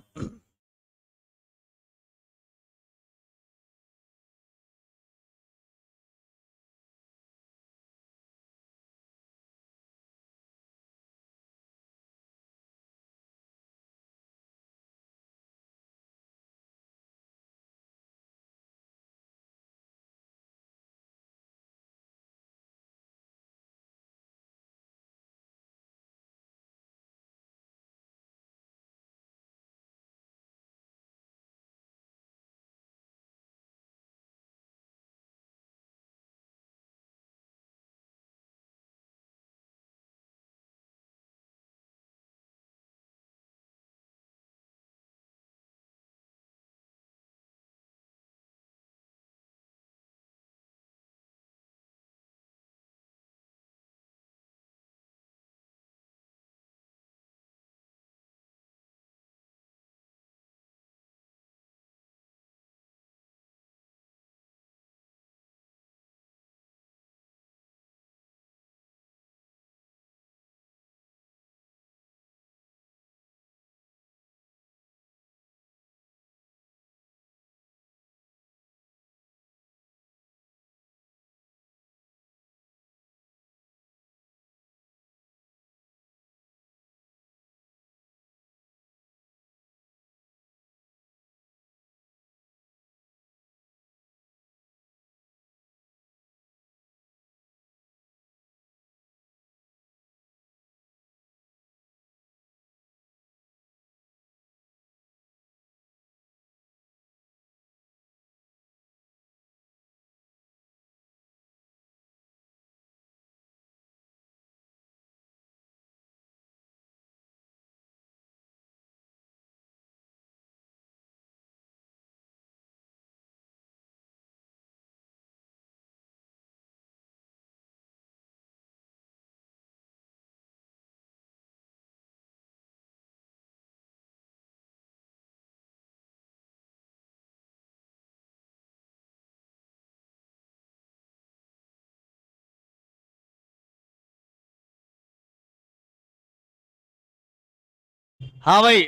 हाँ भाई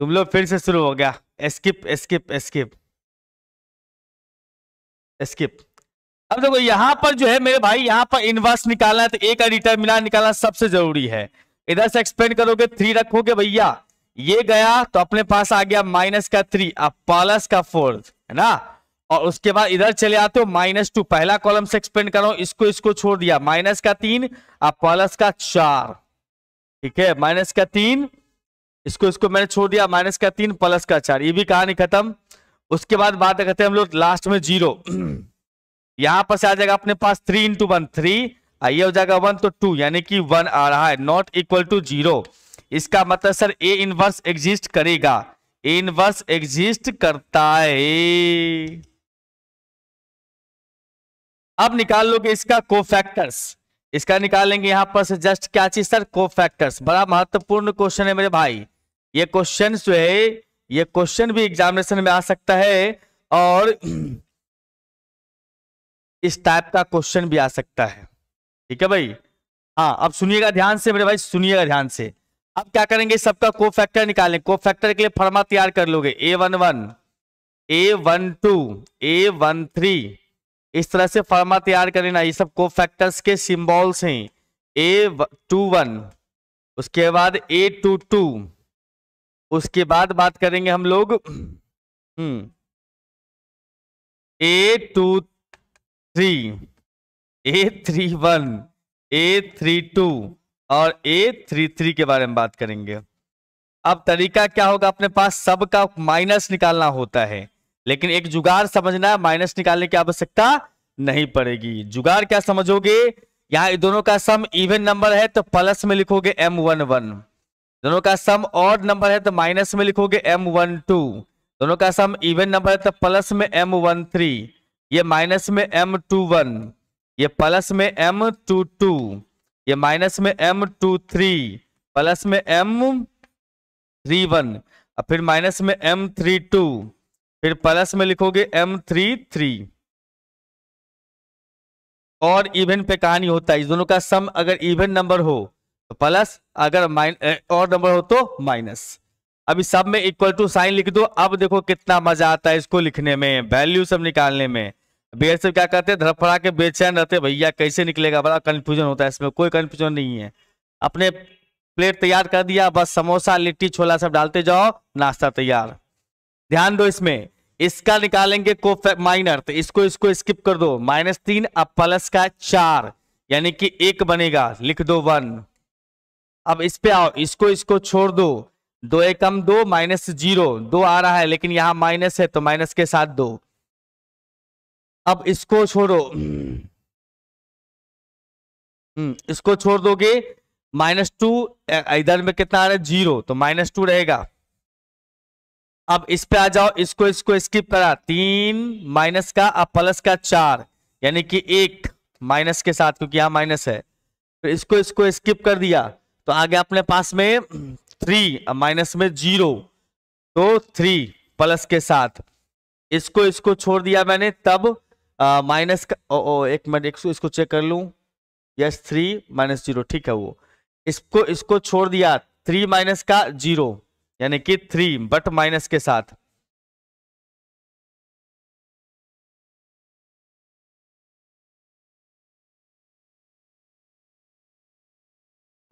तुम लोग फिर से शुरू हो गया एस्किप एस्किप एस्किप एस्किप अब देखो यहां पर जो है मेरे भाई यहां पर इनवर्स निकालना है तो एक का डिटर्मिनार निकालना सबसे जरूरी है इधर से एक्सपेंड करोगे थ्री रखोगे भैया ये गया तो अपने पास आ गया माइनस का थ्री अब प्लस का फोर्थ है ना और उसके बाद इधर चले आते हो माइनस टू पहला कॉलम से एक्सपेंड कर रहा हूं इसको इसको छोड़ दिया माइनस का तीन और प्लस का चार ठीक है माइनस का तीन इसको इसको मैंने छोड़ दिया माइनस का तीन प्लस का चार ये भी कहानी खत्म उसके बाद बात करते हैं हम लोग लास्ट में जीरो यहां पर से आ जाएगा अपने पास थ्री इंटू वन थ्री आइए हो जाएगा वन तो टू यानी कि वन आ रहा है नॉट इक्वल टू जीरो इसका मतलब सर ए इनवर्स एग्जिस्ट करेगा ए इनवर्स एग्जिस्ट करता है अब निकाल लोगे इसका कोफैक्टर्स इसका निकालेंगे यहाँ पर से जस्ट क्या चीज सर कोफैक्टर्स बड़ा महत्वपूर्ण क्वेश्चन है मेरे भाई ये क्वेश्चन जो है ये क्वेश्चन भी एग्जामिनेशन में आ सकता है और इस टाइप का क्वेश्चन भी आ सकता है ठीक है भाई हाँ अब सुनिएगा ध्यान से मेरे भाई सुनिएगा ध्यान से अब क्या करेंगे सबका को फैक्टर निकालें को फैक्टर के लिए फॉर्मा तैयार कर लोगे A one one A one two A one three इस तरह से फार्मा तैयार कर लेना ये सब को फैक्टर्स के सिंबॉल्स हैं ए टू वन उसके बाद ए टू टू उसके बाद बात करेंगे हम लोग हम्म A two three A three one A three two और ए थ्री थ्री के बारे में बात करेंगे अब तरीका क्या होगा अपने पास सब का माइनस निकालना होता है लेकिन एक जुगाड़ समझना माइनस निकालने की आवश्यकता नहीं पड़ेगी जुगाड़ क्या समझोगे यहाँ दोनों का सम इवन नंबर है तो प्लस में लिखोगे एम वन वन दोनों का सम ऑड नंबर है तो माइनस में लिखोगे एम वन टू दोनों का सम इवन नंबर है तो प्लस में एम वन थ्री ये माइनस में एम टू वन ये प्लस में एम टू टू ये माइनस में एम टू थ्री प्लस में एम थ्री वन और फिर माइनस में एम थ्री टू फिर प्लस में लिखोगे एम थ्री थ्री और इवन पे कहानी होता है इस दोनों का सम अगर इवन नंबर हो तो प्लस अगर माइन और नंबर हो तो माइनस अभी सब में इक्वल टू साइन लिख दो अब देखो कितना मजा आता है इसको लिखने में वैल्यू सब निकालने में बेहद सब क्या करते हैं धड़फड़ा के बेचैन रहते भैया कैसे निकलेगा बड़ा कन्फ्यूजन होता है इसमें कोई कन्फ्यूजन नहीं है अपने प्लेट तैयार कर दिया बस समोसा लिट्टी छोला सब डालते जाओ नाश्ता तैयार ध्यान दो इसमें इसका निकालेंगे को माइनर तो इसको इसको स्किप कर दो माइनस तीन अब प्लस का चार यानी कि एक बनेगा लिख दो वन अब इस पे आओ इसको इसको छोड़ दो दो एकम दो माइनस जीरो दो आ रहा है लेकिन यहां माइनस है तो माइनस के साथ दो अब इसको छोड़ो हम्म, इसको छोड़ दोगे माइनस टू इधर में कितना आ रहा है जीरो तो माइनस टू रहेगा अब इस पे आ जाओ इसको इसको स्किप करा तीन माइनस का अब प्लस का चार यानी कि एक माइनस के साथ क्योंकि यहाँ माइनस है फिर तो इसको इसको स्किप कर दिया तो आगे अपने पास में थ्री माइनस में जीरो तो थ्री प्लस के साथ इसको इसको छोड़ दिया मैंने तब माइनस का ओ, ओ एक मिनट इसको इसको चेक कर लू यस थ्री माइनस जीरो ठीक है वो इसको इसको छोड़ दिया थ्री माइनस का जीरो यानी कि थ्री बट माइनस के साथ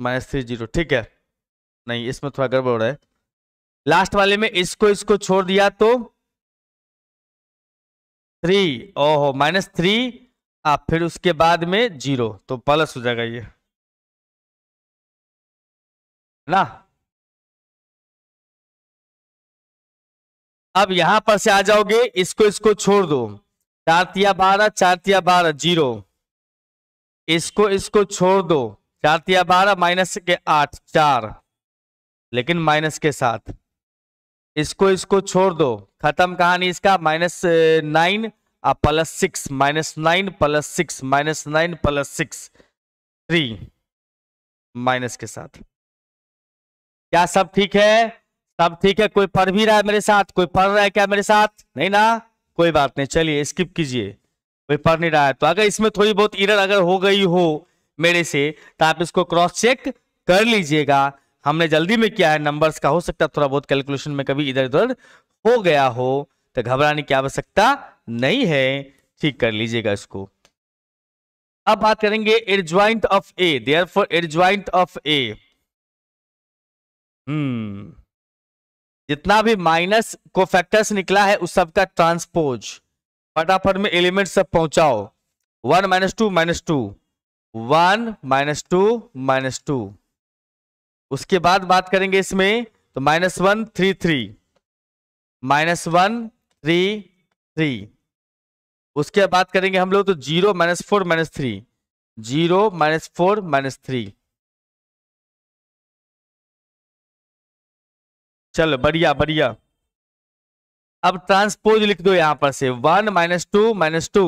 माइनस थ्री जीरो ठीक है नहीं इसमें थोड़ा गड़बड़ हो रहा है लास्ट वाले में इसको इसको छोड़ दिया तो थ्री ओहो माइनस थ्री आप फिर उसके बाद में जीरो तो प्लस हो जाएगा ये ना अब यहां पर से आ जाओगे इसको इसको छोड़ दो चार तिया बारह चार तिया बारह जीरो इसको इसको छोड़ दो चार तिया बारह माइनस के आठ चार लेकिन माइनस के साथ इसको इसको छोड़ दो खत्म कहानी इसका माइनस नाइन और plus six minus nine plus six minus nine plus six three minus के साथ क्या सब ठीक है तब ठीक है कोई पढ़ भी रहा है मेरे साथ कोई पढ़ रहा है क्या मेरे साथ नहीं ना कोई बात नहीं चलिए स्किप कीजिए कोई पढ़ नहीं रहा है तो अगर इसमें थोड़ी बहुत इरर अगर हो गई हो मेरे से तो आप इसको क्रॉस चेक कर लीजिएगा हमने जल्दी में किया है नंबर्स का हो सकता है थोड़ा बहुत कैलकुलेशन में कभी इधर उधर हो गया हो तो घबराने की आवश्यकता नहीं है ठीक कर लीजिएगा इसको अब बात करेंगे adjoint of A therefore adjoint of A हम्म जितना भी माइनस को फैक्टर्स निकला है उस सब का ट्रांसपोज फटाफट में एलिमेंट सब पहुंचाओ one minus two minus two one minus two minus two उसके बाद बात करेंगे इसमें तो minus one three three minus one three three उसके बाद करेंगे हम लोग तो zero minus four minus three zero minus four minus three चल बढ़िया बढ़िया अब ट्रांसपोज लिख दो यहां पर से one minus two minus two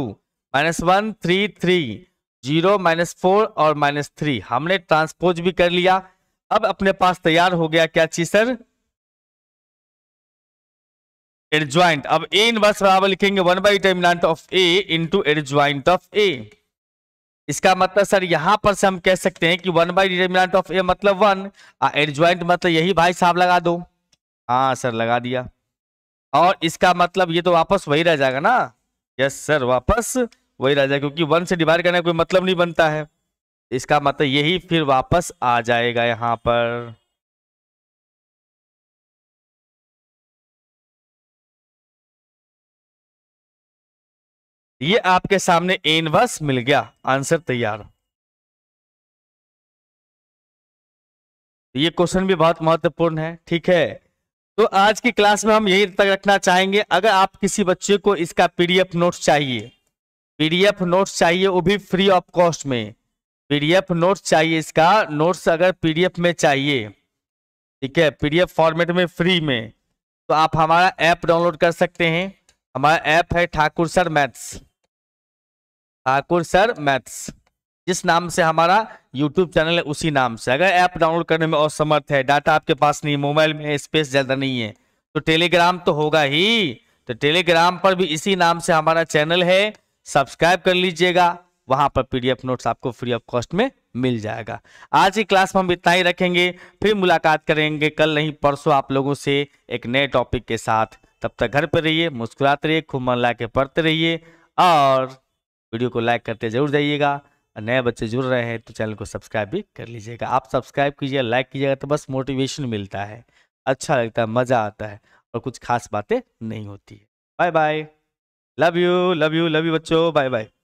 minus one three three zero minus four और माइनस थ्री हमने ट्रांसपोज भी कर लिया अब अपने पास तैयार हो गया क्या चीज सर एडज्वाइंट अब ए इनवर्स बराबर लिखेंगे one by determinant of A into adjoint of A इसका मतलब सर यहां पर से हम कह सकते हैं कि one by determinant of A मतलब वन एडज्वाइंट मतलब यही भाई साहब लगा दो हाँ सर लगा दिया और इसका मतलब ये तो वापस वही रह जाएगा ना यस सर वापस वही रह जाएगा क्योंकि वन से डिवाइड करने का कोई मतलब नहीं बनता है इसका मतलब यही फिर वापस आ जाएगा यहाँ पर ये आपके सामने एनवर्स मिल गया आंसर तैयार ये क्वेश्चन भी बहुत महत्वपूर्ण है ठीक है तो आज की क्लास में हम यही तक रखना चाहेंगे अगर आप किसी बच्चे को इसका पीडीएफ नोट्स चाहिए पीडीएफ नोट्स चाहिए वो भी फ्री ऑफ कॉस्ट में पीडीएफ नोट्स चाहिए इसका नोट्स अगर पीडीएफ में चाहिए ठीक है पीडीएफ फॉर्मेट में फ्री में तो आप हमारा ऐप डाउनलोड कर सकते हैं हमारा ऐप है Thakur sir maths Thakur sir maths जिस नाम से हमारा यूट्यूब चैनल है उसी नाम से अगर ऐप डाउनलोड करने में असमर्थ है डाटा आपके पास नहीं मोबाइल में स्पेस ज़्यादा नहीं है तो टेलीग्राम तो होगा ही तो टेलीग्राम पर भी इसी नाम से हमारा चैनल है सब्सक्राइब कर लीजिएगा वहां पर पीडीएफ नोट्स आपको फ्री ऑफ कॉस्ट में मिल जाएगा आज की क्लास में हम इतना ही रखेंगे फिर मुलाकात करेंगे कल नहीं परसों आप लोगों से एक नए टॉपिक के साथ तब तक घर पर रहिए मुस्कुराते रहिए खूब मन ला के पढ़ते रहिए और वीडियो को लाइक करते जरूर जाइएगा और नए बच्चे जुड़ रहे हैं तो चैनल को सब्सक्राइब भी कर लीजिएगा आप सब्सक्राइब कीजिएगा लाइक कीजिएगा तो बस मोटिवेशन मिलता है अच्छा लगता है मज़ा आता है और कुछ खास बातें नहीं होती है bye bye love you love you love you बच्चों बाय बाय